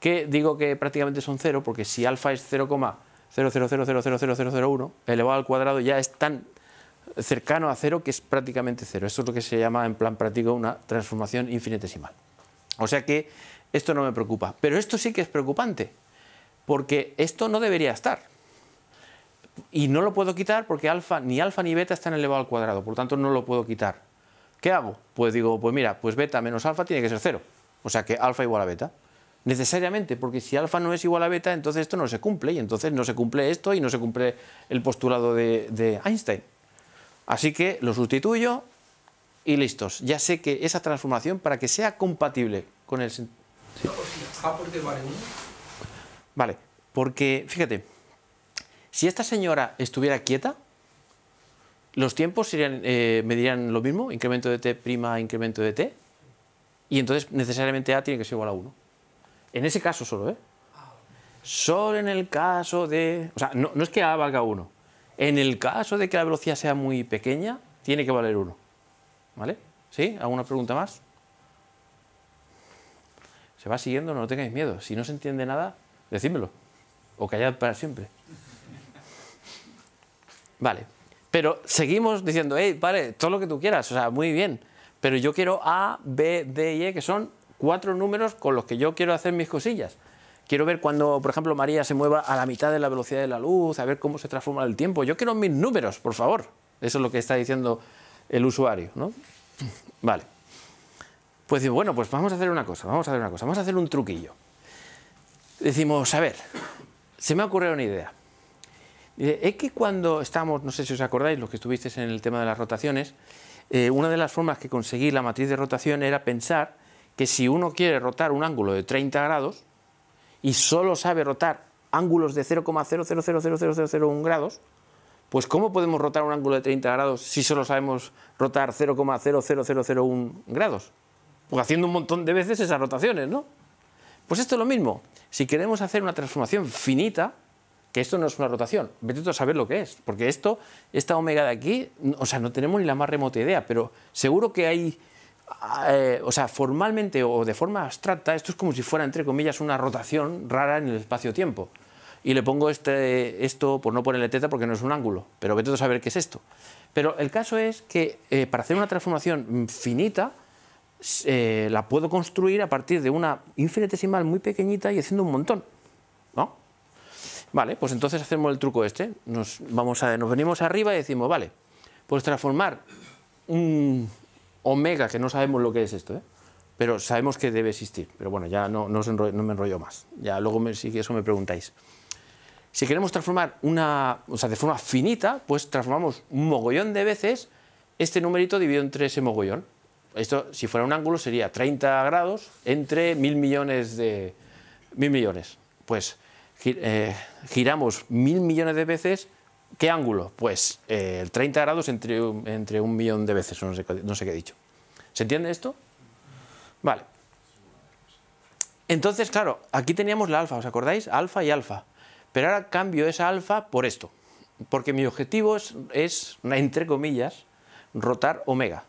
que digo que prácticamente son cero, porque si alfa es 0,00000001 elevado al cuadrado ya es tan cercano a cero que es prácticamente cero. Esto es lo que se llama en plan práctico una transformación infinitesimal. O sea que esto no me preocupa, pero esto sí que es preocupante, porque esto no debería estar. Y no lo puedo quitar porque alfa, ni alfa ni beta están elevados al cuadrado, por lo tanto no lo puedo quitar. ¿Qué hago? Pues digo, pues mira, pues beta menos alfa tiene que ser cero. O sea que alfa igual a beta. Necesariamente, porque si alfa no es igual a beta, entonces esto no se cumple, y entonces no se cumple esto y no se cumple el postulado de, Einstein. Así que lo sustituyo y listos. Ya sé que esa transformación, para que sea compatible con el... Sí. ¿A por vale 1? Vale, porque fíjate, si esta señora estuviera quieta, los tiempos serían, eh, medirían lo mismo, incremento de t', incremento de t, y entonces necesariamente a tiene que ser igual a 1. En ese caso solo, ¿eh? Solo en el caso de... O sea, no, es que a valga 1. En el caso de que la velocidad sea muy pequeña, tiene que valer 1. ¿Vale? ¿Sí? ¿Alguna pregunta más? ¿Se va siguiendo? No tengáis miedo. Si no se entiende nada, Decídmelo. O callad para siempre. Vale. Pero seguimos diciendo, hey, vale, todo lo que tú quieras, o sea, muy bien. Pero yo quiero A, B, D y E, que son cuatro números con los que yo quiero hacer mis cosillas. Quiero ver cuando, por ejemplo, María se mueva a la mitad de la velocidad de la luz, a ver cómo se transforma el tiempo. Yo quiero mis números, por favor. Eso es lo que está diciendo el usuario, ¿no? Vale. Pues bueno, pues vamos a hacer una cosa, vamos a hacer una cosa, vamos a hacer un truquillo decimos, a ver, se me ha ocurrido una idea. Es que cuando estamos, no sé si os acordáis, los que estuvisteis en el tema de las rotaciones, eh, una de las formas que conseguí la matriz de rotación era pensar que si uno quiere rotar un ángulo de 30 grados y solo sabe rotar ángulos de 0,0000001 grados, pues ¿cómo podemos rotar un ángulo de 30 grados si solo sabemos rotar 0,00001 grados? Pues haciendo un montón de veces esas rotaciones, ¿no? Pues esto es lo mismo. Si queremos hacer una transformación finita, que esto no es una rotación, vete a saber lo que es, porque esto, esta omega de aquí, o sea, no tenemos ni la más remota idea, pero seguro que hay, eh, o sea, formalmente o de forma abstracta, esto es como si fuera, entre comillas, una rotación rara en el espacio-tiempo. Y le pongo este, esto, por no ponerle teta, porque no es un ángulo, pero vete a saber qué es esto. Pero el caso es que eh, para hacer una transformación mm, finita, eh, la puedo construir a partir de una infinitesimal muy pequeñita y haciendo un montón. ¿No? Vale, pues entonces hacemos el truco este. Nos, vamos a, nos venimos arriba y decimos, vale, pues transformar un omega, que no sabemos lo que es esto, ¿eh? pero sabemos que debe existir. Pero bueno, ya no, no, me enrollo más. Ya luego, me, si eso me preguntáis. Si queremos transformar una, o sea, de forma finita, pues transformamos un mogollón de veces este numerito dividido entre ese mogollón. Esto, si fuera un ángulo, sería 30 grados entre mil millones de... mil millones. Pues eh, giramos mil millones de veces. ¿Qué ángulo? Pues 30 eh, grados entre, entre un millón de veces, no sé, qué he dicho. ¿Se entiende esto? Vale. Entonces, claro, aquí teníamos la alfa, ¿os acordáis? Alfa y alfa. Pero ahora cambio esa alfa por esto. Porque mi objetivo es, es entre comillas, rotar omega,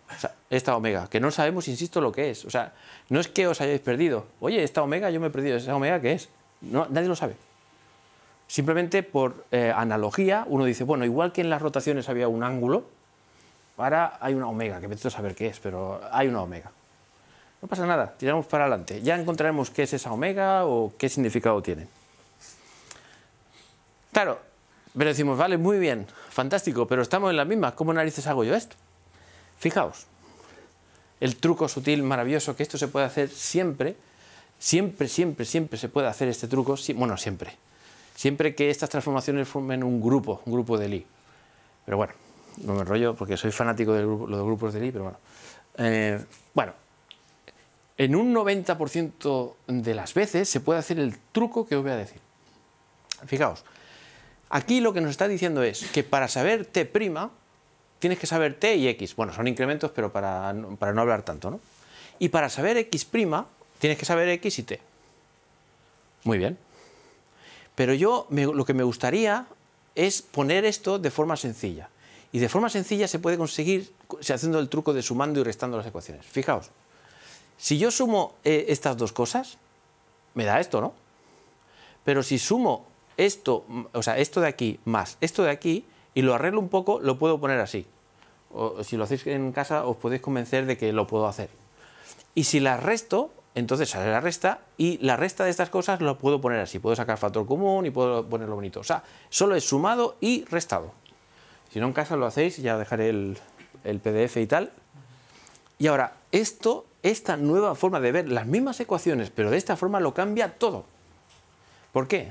esta omega, que no sabemos, insisto, lo que es. O sea, no es que os hayáis perdido. Oye, esta omega, yo me he perdido, ¿esa omega qué es? No, nadie lo sabe. Simplemente por eh, analogía, uno dice, bueno, igual que en las rotaciones había un ángulo, ahora hay una omega, que me saber qué es, pero hay una omega. No pasa nada, tiramos para adelante. Ya encontraremos qué es esa omega o qué significado tiene. Claro, pero decimos, vale, muy bien, fantástico, pero estamos en las mismas, ¿cómo narices hago yo esto? Fijaos, el truco sutil, maravilloso, que esto se puede hacer siempre, siempre, siempre, siempre se puede hacer este truco, bueno, siempre, siempre que estas transformaciones formen un grupo, un grupo de Li. Pero bueno, no me enrollo porque soy fanático de los grupos de Li, pero bueno. Eh, bueno, en un 90% de las veces se puede hacer el truco que os voy a decir. Fijaos, aquí lo que nos está diciendo es que para saber T', tienes que saber t y x. Bueno, son incrementos, pero para, no hablar tanto, ¿no? Y para saber x', tienes que saber x y t. Muy bien. Pero yo lo que me gustaría es poner esto de forma sencilla. Y de forma sencilla se puede conseguir haciendo el truco de sumando y restando las ecuaciones. Fijaos, si yo sumo eh, estas dos cosas, me da esto, ¿no? Pero si sumo esto, o sea, esto de aquí más esto de aquí, y lo arreglo un poco, lo puedo poner así si lo hacéis en casa, os podéis convencer de que lo puedo hacer. Y si la resto, entonces sale la resta y la resta de estas cosas lo puedo poner así. Puedo sacar factor común y puedo ponerlo bonito. O sea, solo es sumado y restado. Si no en casa lo hacéis, ya dejaré el, el PDF y tal. Y ahora, esto, esta nueva forma de ver las mismas ecuaciones, pero de esta forma lo cambia todo. ¿Por qué?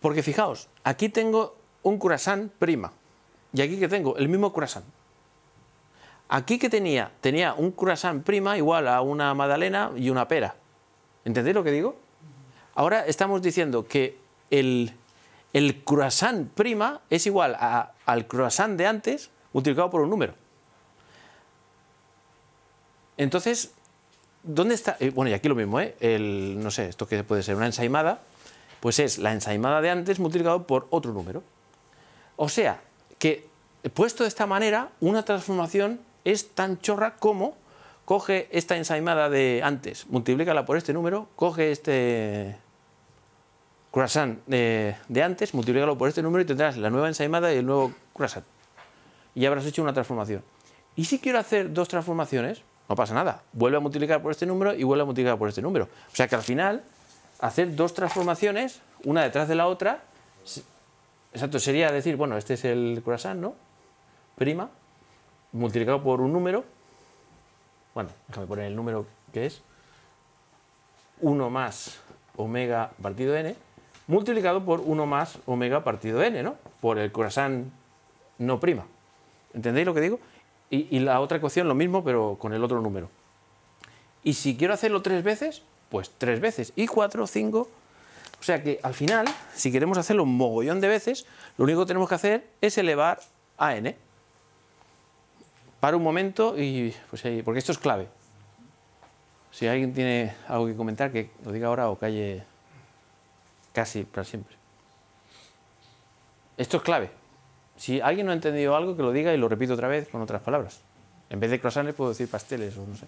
Porque fijaos, aquí tengo un curasán prima. Y aquí que tengo el mismo croissant. Aquí que tenía, tenía un croissant prima igual a una magdalena y una pera. ¿Entendéis lo que digo? Ahora estamos diciendo que el, el croissant prima es igual al croissant de antes multiplicado por un número. Entonces, ¿dónde está? Eh, bueno, y aquí lo mismo, ¿eh? El, no sé, esto que puede ser una ensaimada, pues es la ensaimada de antes multiplicado por otro número. O sea, que puesto de esta manera, una transformación es tan chorra como coge esta ensaimada de antes, multiplícala por este número, coge este croissant de, antes, multiplícalo por este número y tendrás la nueva ensaimada y el nuevo croissant. Y habrás hecho una transformación. Y si quiero hacer dos transformaciones, no pasa nada. Vuelve a multiplicar por este número y vuelve a multiplicar por este número. O sea que al final, hacer dos transformaciones, una detrás de la otra, Exacto, sería decir, bueno, este es el croissant, ¿no? Prima, multiplicado por un número. Bueno, déjame poner el número que es. 1 más omega partido n, multiplicado por 1 más omega partido n, ¿no? Por el croissant no prima. ¿Entendéis lo que digo? Y, la otra ecuación lo mismo, pero con el otro número. Y si quiero hacerlo tres veces, pues tres veces. Y cuatro, cinco... O sea que al final, si queremos hacerlo un mogollón de veces, lo único que tenemos que hacer es elevar a n. Para un momento y pues ahí, porque esto es clave. Si alguien tiene algo que comentar, que lo diga ahora o calle casi para siempre. Esto es clave. Si alguien no ha entendido algo, que lo diga y lo repito otra vez con otras palabras. En vez de croissants puedo decir pasteles o no sé.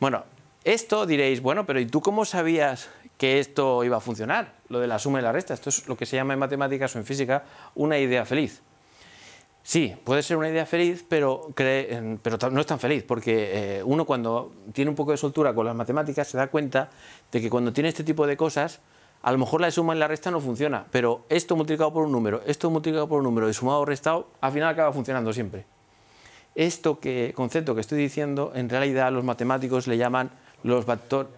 Bueno, esto diréis, bueno, pero ¿y tú cómo sabías que esto iba a funcionar, lo de la suma y la resta. Esto es lo que se llama en matemáticas o en física una idea feliz. Sí, puede ser una idea feliz, pero, no es tan feliz, porque eh, uno cuando tiene un poco de soltura con las matemáticas se da cuenta de que cuando tiene este tipo de cosas, a lo mejor la suma y la resta no funciona, pero esto multiplicado por un número, esto multiplicado por un número y sumado o restado, al final acaba funcionando siempre. Esto que concepto que estoy diciendo, en realidad los matemáticos le llaman los vector...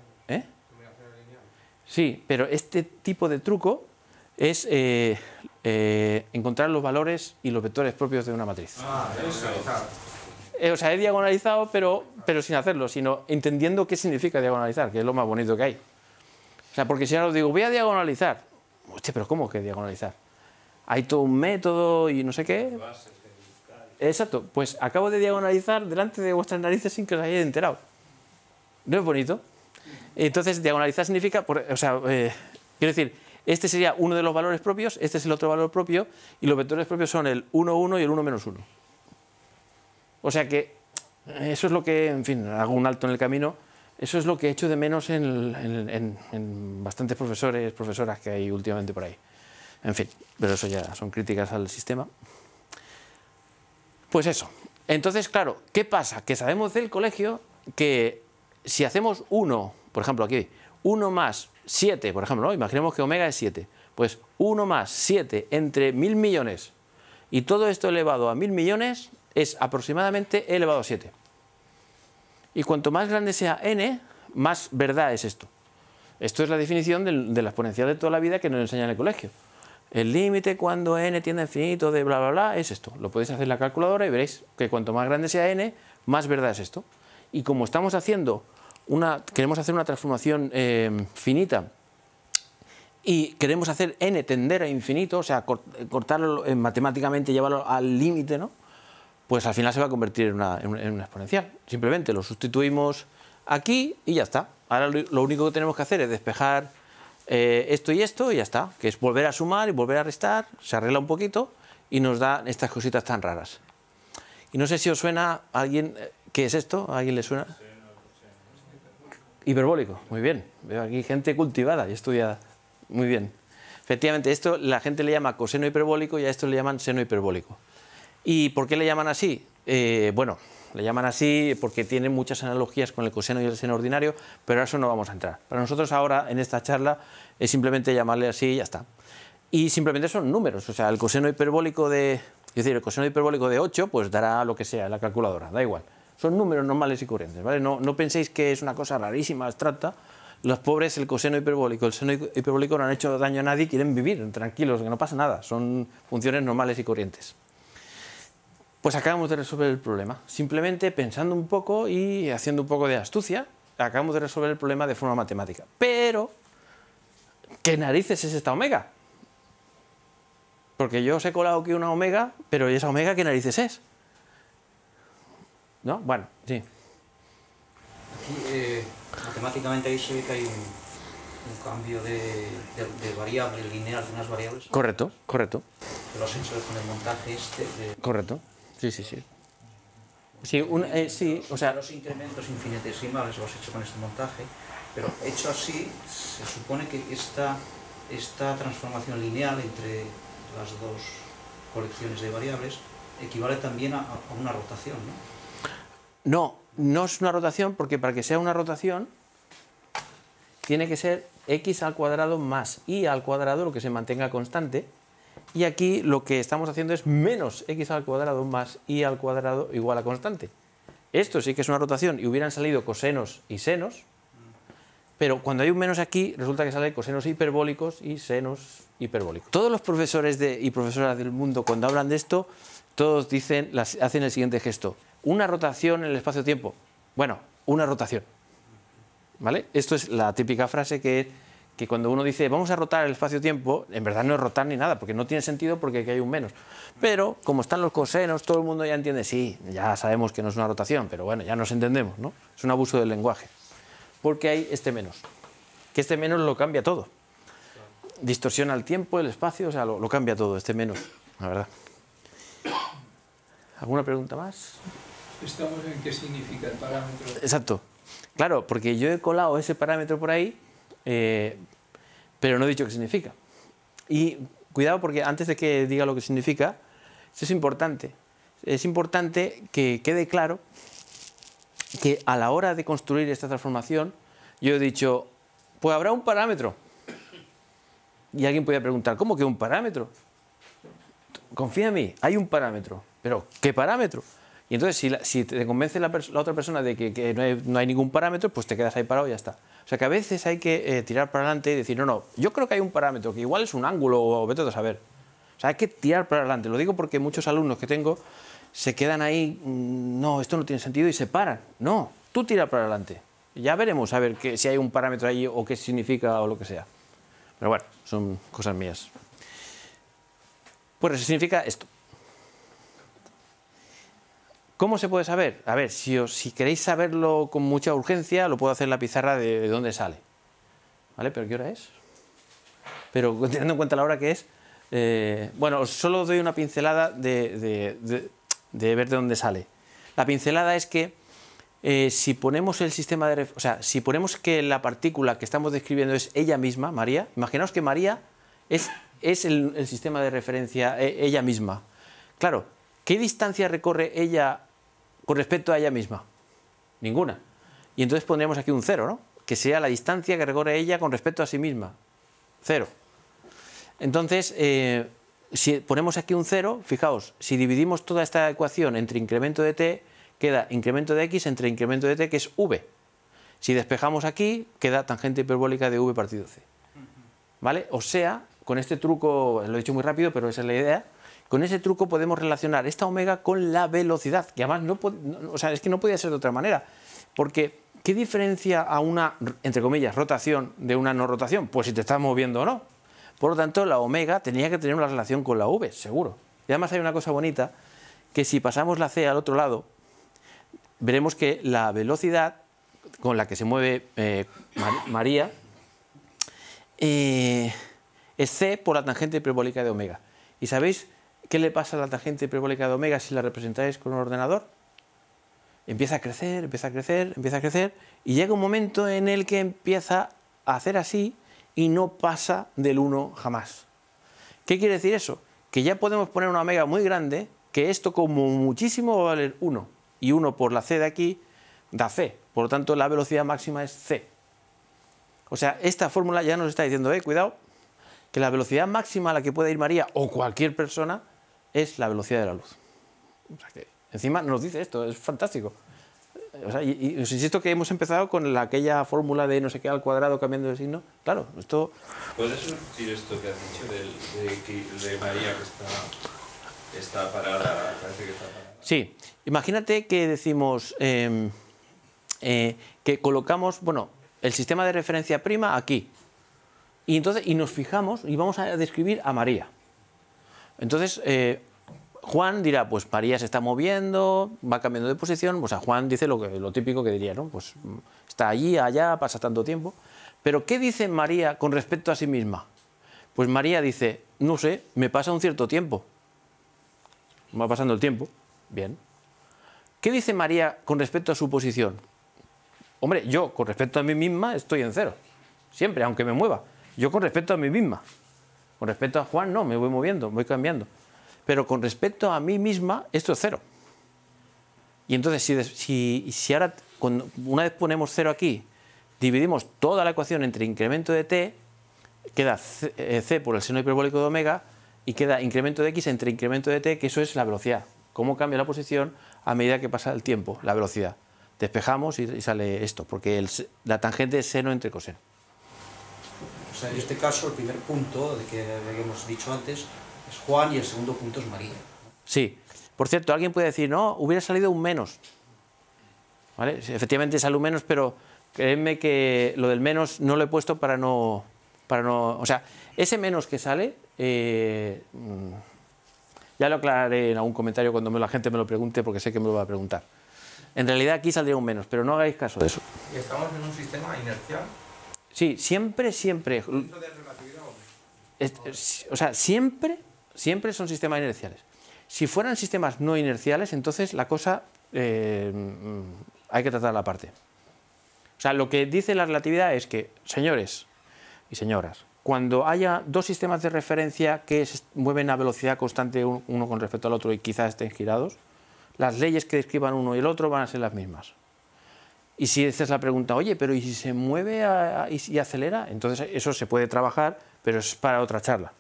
Sí, pero este tipo de truco es eh, eh, encontrar los valores y los vectores propios de una matriz. Ah, diagonalizado. Eh, o sea, he diagonalizado, pero, pero sin hacerlo, sino entendiendo qué significa diagonalizar, que es lo más bonito que hay. O sea, porque si ahora os digo, voy a diagonalizar, hostia, pero ¿cómo que diagonalizar? Hay todo un método y no sé qué. Exacto, pues acabo de diagonalizar delante de vuestras narices sin que os hayáis enterado. ¿No es bonito? Entonces, diagonalizar significa, o sea, eh, quiero decir, este sería uno de los valores propios, este es el otro valor propio, y los vectores propios son el 1, 1 y el 1 menos 1. O sea que eso es lo que, en fin, hago un alto en el camino, eso es lo que he hecho de menos en, en bastantes profesores, profesoras que hay últimamente por ahí. En fin, pero eso ya son críticas al sistema. Pues eso. Entonces, claro, ¿qué pasa? Que sabemos del colegio que si hacemos 1 por ejemplo, aquí, 1 más 7, por ejemplo, ¿no? imaginemos que omega es 7, pues 1 más 7 entre mil millones y todo esto elevado a mil millones es aproximadamente elevado a 7. Y cuanto más grande sea n, más verdad es esto. Esto es la definición de, la exponencial de toda la vida que nos enseñan en el colegio. El límite cuando n tiende a infinito de bla, bla, bla, es esto. Lo podéis hacer en la calculadora y veréis que cuanto más grande sea n, más verdad es esto. Y como estamos haciendo queremos hacer una transformación eh, finita y queremos hacer n tender a infinito, o sea, eh, cortarlo eh, matemáticamente, llevarlo al límite, ¿no? pues al final se va a convertir en una, exponencial. Simplemente lo sustituimos aquí y ya está. Ahora lo, único que tenemos que hacer es despejar esto y esto y ya está, que es volver a sumar y volver a restar, se arregla un poquito y nos da estas cositas tan raras. Y no sé si os suena a alguien, ¿qué es esto? ¿A alguien le suena? Hiperbólico, muy bien. Veo aquí gente cultivada y estudiada. Muy bien. Efectivamente, esto la gente le llama coseno hiperbólico y a esto le llaman seno hiperbólico. ¿Y por qué le llaman así? Eh, bueno, le llaman así porque tiene muchas analogías con el coseno y el seno ordinario, pero a eso no vamos a entrar. Para nosotros ahora, en esta charla, es simplemente llamarle así y ya está. Y simplemente son números, o sea, el coseno hiperbólico de... decir, el coseno hiperbólico de 8, pues dará lo que sea, la calculadora, da igual son números normales y corrientes, ¿vale? No, no penséis que es una cosa rarísima, abstracta. Los pobres, el coseno hiperbólico, el seno hiperbólico no han hecho daño a nadie, quieren vivir tranquilos, que no pasa nada, son funciones normales y corrientes. Pues acabamos de resolver el problema, simplemente pensando un poco y haciendo un poco de astucia, acabamos de resolver el problema de forma matemática. Pero, ¿qué narices es esta omega? Porque yo os he colado aquí una omega, pero esa omega qué narices es? ¿No? Bueno, sí. Aquí, eh, ahí matemáticamente ve que hay un, cambio de, variable lineal, de unas variables. Correcto, correcto. lo has hecho con el montaje este. Correcto, sí, sí, sí. Sí, eh, sí, o sea... Los incrementos infinitesimales los has hecho con este montaje, pero hecho así, se supone que esta, esta transformación lineal entre las dos colecciones de variables equivale también a, a una rotación, ¿no? No, no es una rotación porque para que sea una rotación tiene que ser x al cuadrado más y al cuadrado, lo que se mantenga constante. Y aquí lo que estamos haciendo es menos x al cuadrado más y al cuadrado igual a constante. Esto sí que es una rotación y hubieran salido cosenos y senos, pero cuando hay un menos aquí resulta que sale cosenos hiperbólicos y senos hiperbólicos. Todos los profesores y profesoras del mundo cuando hablan de esto, todos dicen, hacen el siguiente gesto una rotación en el espacio-tiempo. Bueno, una rotación. ¿Vale? Esto es la típica frase que que cuando uno dice vamos a rotar el espacio-tiempo, en verdad no es rotar ni nada, porque no tiene sentido porque hay un menos. Pero como están los cosenos, todo el mundo ya entiende, sí, ya sabemos que no es una rotación, pero bueno, ya nos entendemos, ¿no? Es un abuso del lenguaje. Porque hay este menos, que este menos lo cambia todo. Distorsiona el tiempo, el espacio, o sea, lo cambia todo, este menos, la verdad. ¿Alguna pregunta más? estamos en qué significa el parámetro. Exacto. Claro, porque yo he colado ese parámetro por ahí, eh, pero no he dicho qué significa. Y cuidado porque antes de que diga lo que significa, esto es importante. Es importante que quede claro que a la hora de construir esta transformación, yo he dicho, pues habrá un parámetro. Y alguien podría preguntar, ¿cómo que un parámetro? Confía en mí, hay un parámetro. Pero, ¿qué parámetro? Y entonces, si, te convence la, otra persona de que, no, hay, ningún parámetro, pues te quedas ahí parado y ya está. O sea que a veces hay que eh, tirar para adelante y decir, no, no, yo creo que hay un parámetro, que igual es un ángulo o vete a saber. O sea, hay que tirar para adelante. Lo digo porque muchos alumnos que tengo se quedan ahí, mm, no, esto no tiene sentido y se paran. No, tú tira para adelante. Ya veremos a ver que, si hay un parámetro ahí o qué significa o lo que sea. Pero bueno, son cosas mías. Pues eso significa esto. ¿Cómo se puede saber? A ver, si, queréis saberlo con mucha urgencia, lo puedo hacer en la pizarra de, dónde sale. ¿Vale? ¿Pero qué hora es? Pero teniendo en cuenta la hora que es, eh, bueno, os solo doy una pincelada de, ver de dónde sale. La pincelada es que eh, si ponemos el sistema de... O sea, si ponemos que la partícula que estamos describiendo es ella misma, María, imaginaos que María es, el, sistema de referencia, eh, ella misma. Claro, ¿qué distancia recorre ella con respecto a ella misma? Ninguna. Y entonces pondríamos aquí un cero, ¿no? Que sea la distancia que recorre ella con respecto a sí misma. Cero. Entonces, eh, si ponemos aquí un cero, fijaos, si dividimos toda esta ecuación entre incremento de t, queda incremento de x entre incremento de t, que es v. Si despejamos aquí, queda tangente hiperbólica de v partido c. ¿Vale? O sea, con este truco, lo he dicho muy rápido, pero esa es la idea, con ese truco podemos relacionar esta omega con la velocidad, que además no, o sea, es que no podía ser de otra manera, porque ¿qué diferencia a una, entre comillas, rotación de una no rotación? Pues si te estás moviendo o no. Por lo tanto, la omega tenía que tener una relación con la v, seguro. Y además hay una cosa bonita, que si pasamos la c al otro lado, veremos que la velocidad con la que se mueve eh, María eh, es c por la tangente hiperbólica de omega. Y sabéis ¿Qué le pasa a la tangente hiperbólica de omega si la representáis con un ordenador? Empieza a crecer, empieza a crecer, empieza a crecer y llega un momento en el que empieza a hacer así y no pasa del 1 jamás. ¿Qué quiere decir eso? Que ya podemos poner una omega muy grande, que esto como muchísimo va a valer 1 y 1 por la C de aquí da C, por lo tanto la velocidad máxima es C. O sea, esta fórmula ya nos está diciendo, eh, cuidado, que la velocidad máxima a la que puede ir María o cualquier persona es la velocidad de la luz. encima nos dice esto, es fantástico. y, os insisto que hemos empezado con la, aquella fórmula de no sé qué al cuadrado cambiando de signo. Claro, esto... ¿puedes esto que has dicho de, María que está, parada? Sí, imagínate que decimos em, eh, que colocamos, bueno, el sistema de referencia prima aquí. Y entonces, y nos fijamos y vamos a describir a María. Entonces, eh, Juan dirá, pues María se está moviendo, va cambiando de posición, Pues a Juan dice lo, lo típico que diría, ¿no? Pues mm, está allí, allá, pasa tanto tiempo. Pero, ¿qué dice María con respecto a sí misma? Pues María dice, no sé, me pasa un cierto tiempo. Va pasando el tiempo, bien. ¿Qué dice María con respecto a su posición? Hombre, yo con respecto a mí misma estoy en cero, siempre, aunque me mueva. Yo con respecto a mí misma. Con respecto a Juan, no, me voy moviendo, voy cambiando. Pero con respecto a mí misma, esto es cero. Y entonces, si, ahora, una vez ponemos cero aquí, dividimos toda la ecuación entre incremento de t, queda eh, c, por el seno hiperbólico de omega, y queda incremento de x entre incremento de t, que eso es la velocidad. Cómo cambia la posición a medida que pasa el tiempo, la velocidad. Despejamos y, sale esto, porque la tangente es seno entre coseno en este caso el primer punto de que, habíamos dicho antes es Juan y el segundo punto es María. Sí. Por cierto, alguien puede decir, no, hubiera salido un menos. ¿Vale? Efectivamente sale un menos, pero créeme que lo del menos no lo he puesto para no... Para no o sea, ese menos que sale, eh, mm, ya lo aclararé en algún comentario cuando la gente me lo pregunte, porque sé que me lo va a preguntar. En realidad aquí saldría un menos, pero no hagáis caso de eso. estamos en un sistema inercial? Sí, siempre, siempre. O sea, siempre, siempre son sistemas inerciales. Si fueran sistemas no inerciales, entonces la cosa eh, mm, hay que tratarla aparte. O sea, lo que dice la relatividad es que, señores y señoras, cuando haya dos sistemas de referencia que se mueven a velocidad constante uno con respecto al otro y quizás estén girados, las leyes que describan uno y el otro van a ser las mismas. Y si es la pregunta, oye, pero ¿y si se mueve y, acelera? Entonces eso se puede trabajar, pero es para otra charla.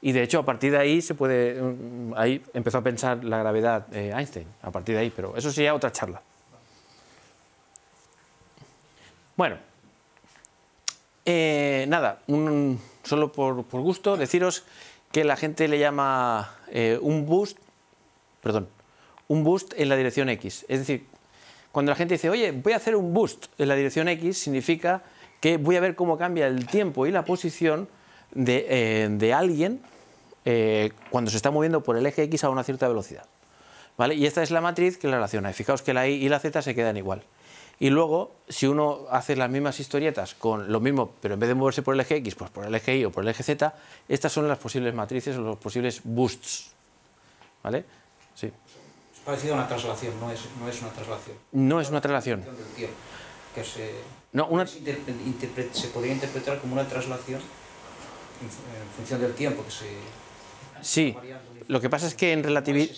Y de hecho, a partir de ahí se puede. Mm, ahí empezó a pensar la gravedad Einstein, a partir de ahí, pero eso sería otra charla. Bueno, eh, nada, un, solo por, gusto, deciros que la gente le llama eh, un boost, perdón, un boost en la dirección X. Es decir, cuando la gente dice, oye, voy a hacer un boost en la dirección X, significa que voy a ver cómo cambia el tiempo y la posición de, eh, alguien eh, cuando se está moviendo por el eje X a una cierta velocidad. ¿Vale? Y esta es la matriz que la relaciona. fijaos que la Y y la Z se quedan igual. Y luego, si uno hace las mismas historietas con lo mismo, pero en vez de moverse por el eje X, pues por el eje Y o por el eje Z, estas son las posibles matrices o los posibles boosts. ¿Vale? Sí parecido a una traslación, no es, una traslación. No es una traslación. se, no, una... se, podría interpretar como una traslación en, función del tiempo que se... Sí, lo que pasa es que en relatividad...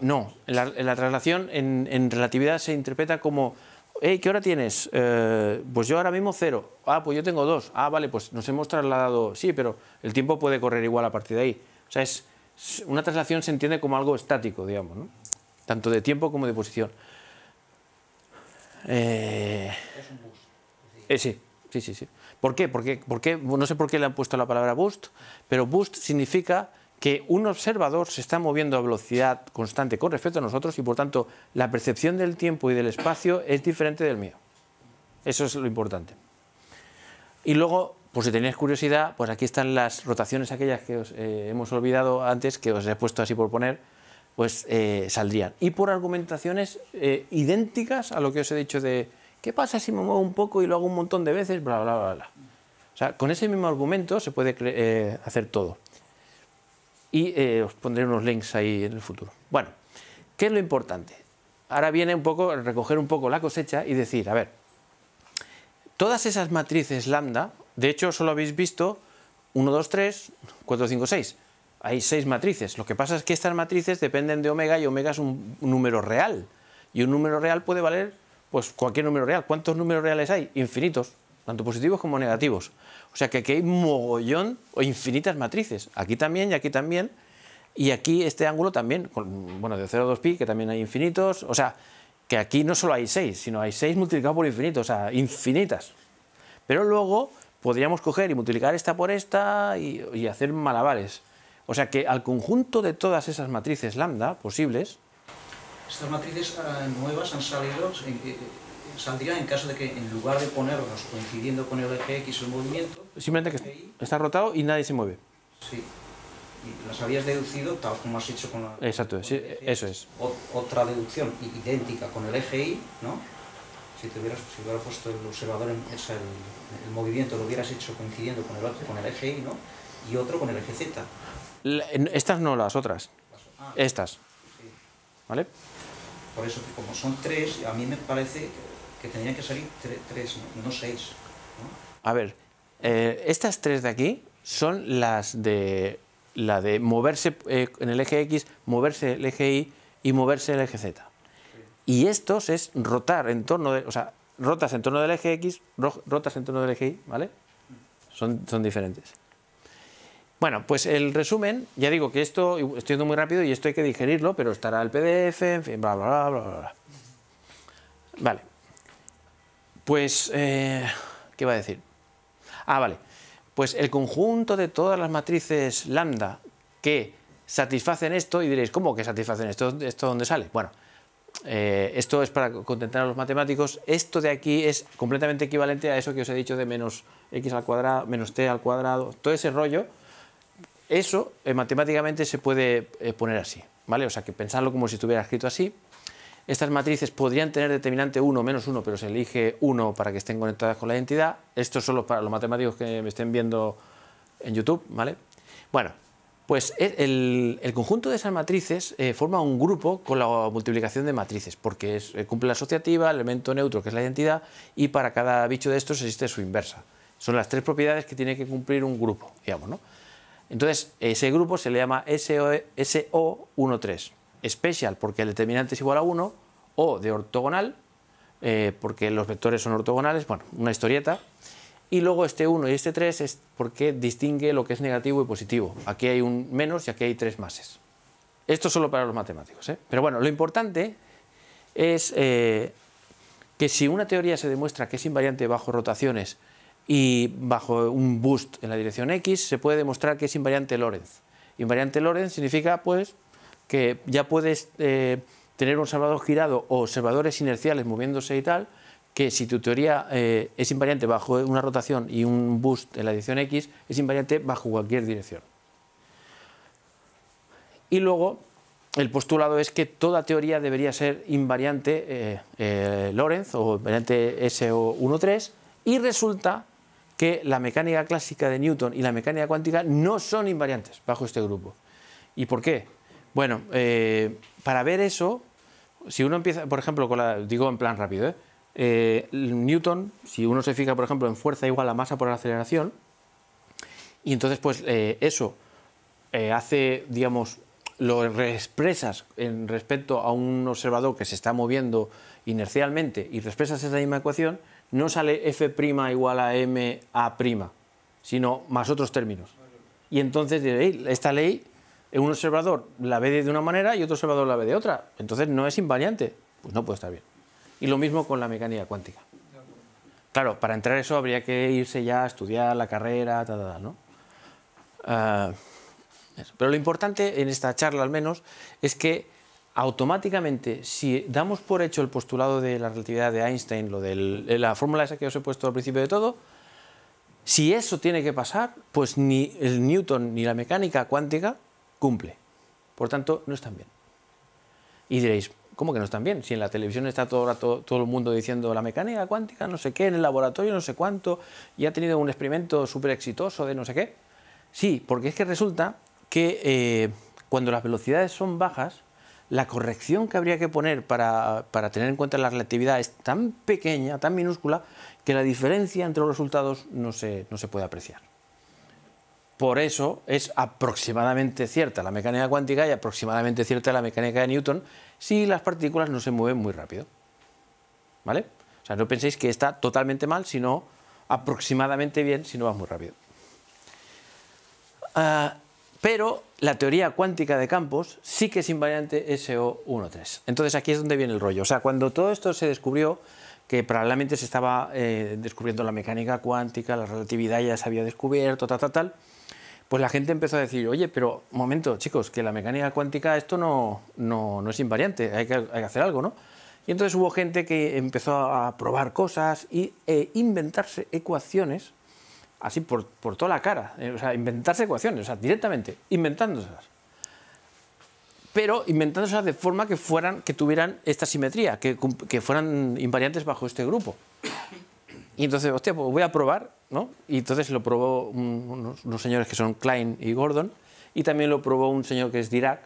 No, la, la traslación en, relatividad se interpreta como... ¿Qué hora tienes? Eh, pues yo ahora mismo cero. Ah, pues yo tengo dos. Ah, vale, pues nos hemos trasladado... Sí, pero el tiempo puede correr igual a partir de ahí. O sea, es, una traslación se entiende como algo estático, digamos, ¿no? tanto de tiempo como de posición. Eh, es un boost. Eh, sí, sí, sí, sí. ¿Por qué? Porque, no sé por qué le han puesto la palabra boost, pero boost significa que un observador se está moviendo a velocidad constante con respecto a nosotros y por tanto la percepción del tiempo y del espacio es diferente del mío. Eso es lo importante. Y luego, por si tenéis curiosidad, pues aquí están las rotaciones aquellas que os eh, hemos olvidado antes, que os he puesto así por poner, pues eh, saldrían. Y por argumentaciones eh, idénticas a lo que os he dicho de qué pasa si me muevo un poco y lo hago un montón de veces, bla, bla, bla, bla. O sea, con ese mismo argumento se puede eh, hacer todo. Y os pondré unos links ahí en el futuro. Bueno, ¿qué es lo importante? Ahora viene un poco recoger un poco la cosecha y decir, a ver, todas esas matrices lambda, de hecho solo habéis visto 1, 2, 3, 4, 5, 6 hay seis matrices. Lo que pasa es que estas matrices dependen de omega y omega es un, número real. Y un número real puede valer pues cualquier número real. ¿Cuántos números reales hay? Infinitos, tanto positivos como negativos. O sea que aquí hay mogollón o infinitas matrices. Aquí también y aquí también. Y aquí este ángulo también, bueno, de 0 a 2pi, que también hay infinitos. O sea, que aquí no solo hay seis, sino hay seis multiplicados por infinitos. o sea, infinitas. Pero luego podríamos coger y multiplicar esta por esta y, y hacer malabares. O sea que al conjunto de todas esas matrices lambda posibles... Estas matrices ah, nuevas han salido, eh, eh, saldrían en caso de que en lugar de ponernos coincidiendo con el eje X el movimiento... Simplemente que está rotado y nadie se mueve. Sí. Y las habías deducido tal como has hecho con la... Exacto, eso es. otra deducción idéntica con el eje Y, ¿no? Si te hubieras, puesto el observador, en, el, movimiento lo hubieras hecho coincidiendo con el, con el eje Y, ¿no? Y otro con el eje Z. Estas no, las otras. Ah. Estas. ¿Vale? Por eso, como son tres, a mí me parece que tenían que salir tres, no, seis. A ver, eh, estas tres de aquí son las de la de moverse eh, en el eje X, moverse el eje Y y moverse el eje Z. Y estos es rotar en torno de, o sea, rotas en torno del eje X, rotas en torno del eje Y, ¿vale? Mm. Son, son diferentes. Bueno, pues el resumen, ya digo que esto, estoy yendo muy rápido y esto hay que digerirlo, pero estará el PDF, en fin, bla, bla, bla, bla, bla. Vale. Pues, eh, ¿qué va a decir? Ah, vale. Pues el conjunto de todas las matrices lambda que satisfacen esto, y diréis, ¿cómo que satisfacen esto? ¿Esto dónde sale? Bueno, eh, esto es para contentar a los matemáticos, esto de aquí es completamente equivalente a eso que os he dicho de menos x al cuadrado, menos t al cuadrado, todo ese rollo eso eh, matemáticamente se puede eh, poner así, ¿vale? O sea, que pensarlo como si estuviera escrito así. Estas matrices podrían tener determinante 1 menos 1, pero se elige 1 para que estén conectadas con la identidad. Esto solo para los matemáticos que me estén viendo en YouTube, ¿vale? Bueno, pues eh, el, conjunto de esas matrices forma un grupo con la multiplicación de matrices, porque es, cumple la asociativa, el elemento neutro, que es la identidad, y para cada bicho de estos existe su inversa. Son las tres propiedades que tiene que cumplir un grupo, digamos, ¿no? Entonces, ese grupo se le llama SO13, e, especial porque el determinante es igual a 1, o de ortogonal, eh, porque los vectores son ortogonales, bueno, una historieta. Y luego este 1 y este 3 es porque distingue lo que es negativo y positivo. Aquí hay un menos y aquí hay tres máses. Esto solo para los matemáticos. ¿eh? Pero bueno, lo importante es eh, que si una teoría se demuestra que es invariante bajo rotaciones, y bajo un boost en la dirección X se puede demostrar que es invariante Lorentz. Invariante Lorentz significa pues que ya puedes eh, tener un observador girado o observadores inerciales moviéndose y tal, que si tu teoría eh, es invariante bajo una rotación y un boost en la dirección X, es invariante bajo cualquier dirección. Y luego, el postulado es que toda teoría debería ser invariante eh, eh Lorentz o invariante SO13 y resulta que la mecánica clásica de Newton y la mecánica cuántica no son invariantes bajo este grupo. ¿Y por qué? Bueno, eh, para ver eso, si uno empieza, por ejemplo, con la, digo en plan rápido, ¿eh? Eh, Newton, si uno se fija, por ejemplo, en fuerza igual a masa por aceleración, y entonces, pues eso hace, digamos, lo expresas en respecto a un observador que se está moviendo inercialmente y expresas esa misma ecuación, no sale F' igual a M a', sino más otros términos. Y entonces esta ley, un observador la ve de una manera y otro observador la ve de otra. Entonces no es invariante. Pues no puede estar bien. Y lo mismo con la mecánica cuántica. Claro, para entrar eso habría que irse ya a estudiar la carrera, ta, ¿no? Ah, pero lo importante en esta charla al menos es que automáticamente, si damos por hecho el postulado de la relatividad de Einstein, lo de eh, la fórmula esa que os he puesto al principio de todo, si eso tiene que pasar, pues ni el Newton ni la mecánica cuántica cumple. Por tanto, no están bien. Y diréis, ¿cómo que no están bien? Si en la televisión está todo, el mundo diciendo la mecánica cuántica, no sé qué, en el laboratorio no sé cuánto, y ha tenido un experimento súper exitoso de no sé qué. Sí, porque es que resulta que eh, cuando las velocidades son bajas, la corrección que habría que poner para, tener en cuenta la relatividad es tan pequeña, tan minúscula, que la diferencia entre los resultados no se, no se puede apreciar. Por eso es aproximadamente cierta la mecánica cuántica y aproximadamente cierta la mecánica de Newton si las partículas no se mueven muy rápido. ¿Vale? O sea, no penséis que está totalmente mal, sino aproximadamente bien si no va muy rápido. Ah, pero la teoría cuántica de campos sí que es invariante SO13. Entonces aquí es donde viene el rollo. O sea, cuando todo esto se descubrió, que probablemente se estaba eh, descubriendo la mecánica cuántica, la relatividad ya se había descubierto, tal, tal, tal, pues la gente empezó a decir, oye, pero momento, chicos, que la mecánica cuántica esto no, no, es invariante, hay que, hacer algo, ¿no? Y entonces hubo gente que empezó a probar cosas y, e inventarse ecuaciones así por, por toda la cara, eh, o sea, inventarse ecuaciones, o sea, directamente, inventándoselas. Pero inventándoselas de forma que, fueran, que tuvieran esta simetría, que, que fueran invariantes bajo este grupo. Y entonces, hostia, pues voy a probar, ¿no? Y entonces lo probó unos, señores que son Klein y Gordon, y también lo probó un señor que es Dirac,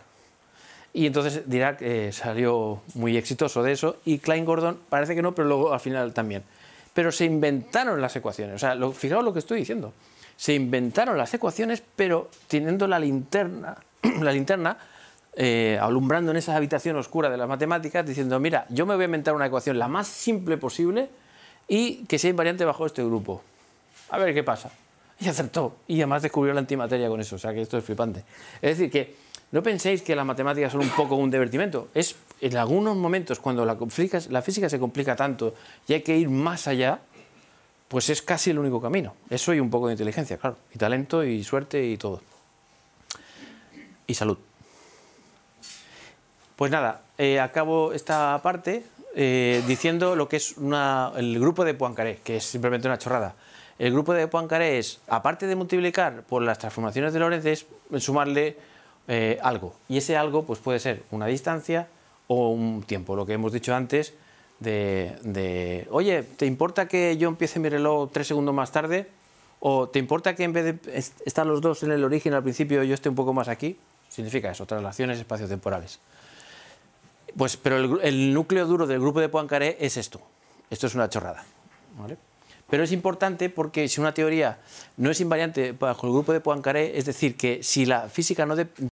y entonces Dirac eh, salió muy exitoso de eso y Klein Gordon parece que no, pero luego al final también pero se inventaron las ecuaciones. O sea, lo, fijaos lo que estoy diciendo. Se inventaron las ecuaciones, pero teniendo la linterna, la linterna eh, alumbrando en esa habitación oscura de las matemáticas, diciendo, mira, yo me voy a inventar una ecuación la más simple posible y que sea invariante bajo este grupo. A ver qué pasa. Y acertó. Y además descubrió la antimateria con eso. O sea que esto es flipante. Es decir, que no penséis que las matemáticas son un poco un divertimento. Es en algunos momentos cuando la, la física se complica tanto y hay que ir más allá, pues es casi el único camino. Eso y un poco de inteligencia, claro. Y talento y suerte y todo. Y salud. Pues nada, eh, acabo esta parte eh, diciendo lo que es el grupo de Poincaré, que es simplemente una chorrada. El grupo de Poincaré es, aparte de multiplicar por las transformaciones de Lorentz, es sumarle eh, algo. Y ese algo pues puede ser una distancia o un tiempo, lo que hemos dicho antes de, oye, ¿te importa que yo empiece mi reloj tres segundos más tarde? ¿O te importa que en vez de estar los dos en el origen al principio yo esté un poco más aquí? Significa eso, traslaciones espaciotemporales. Pues, pero el, núcleo duro del grupo de Poincaré es esto. Esto es una chorrada. Pero es importante porque si una teoría no es invariante bajo el grupo de Poincaré, es decir, que si la física no, de,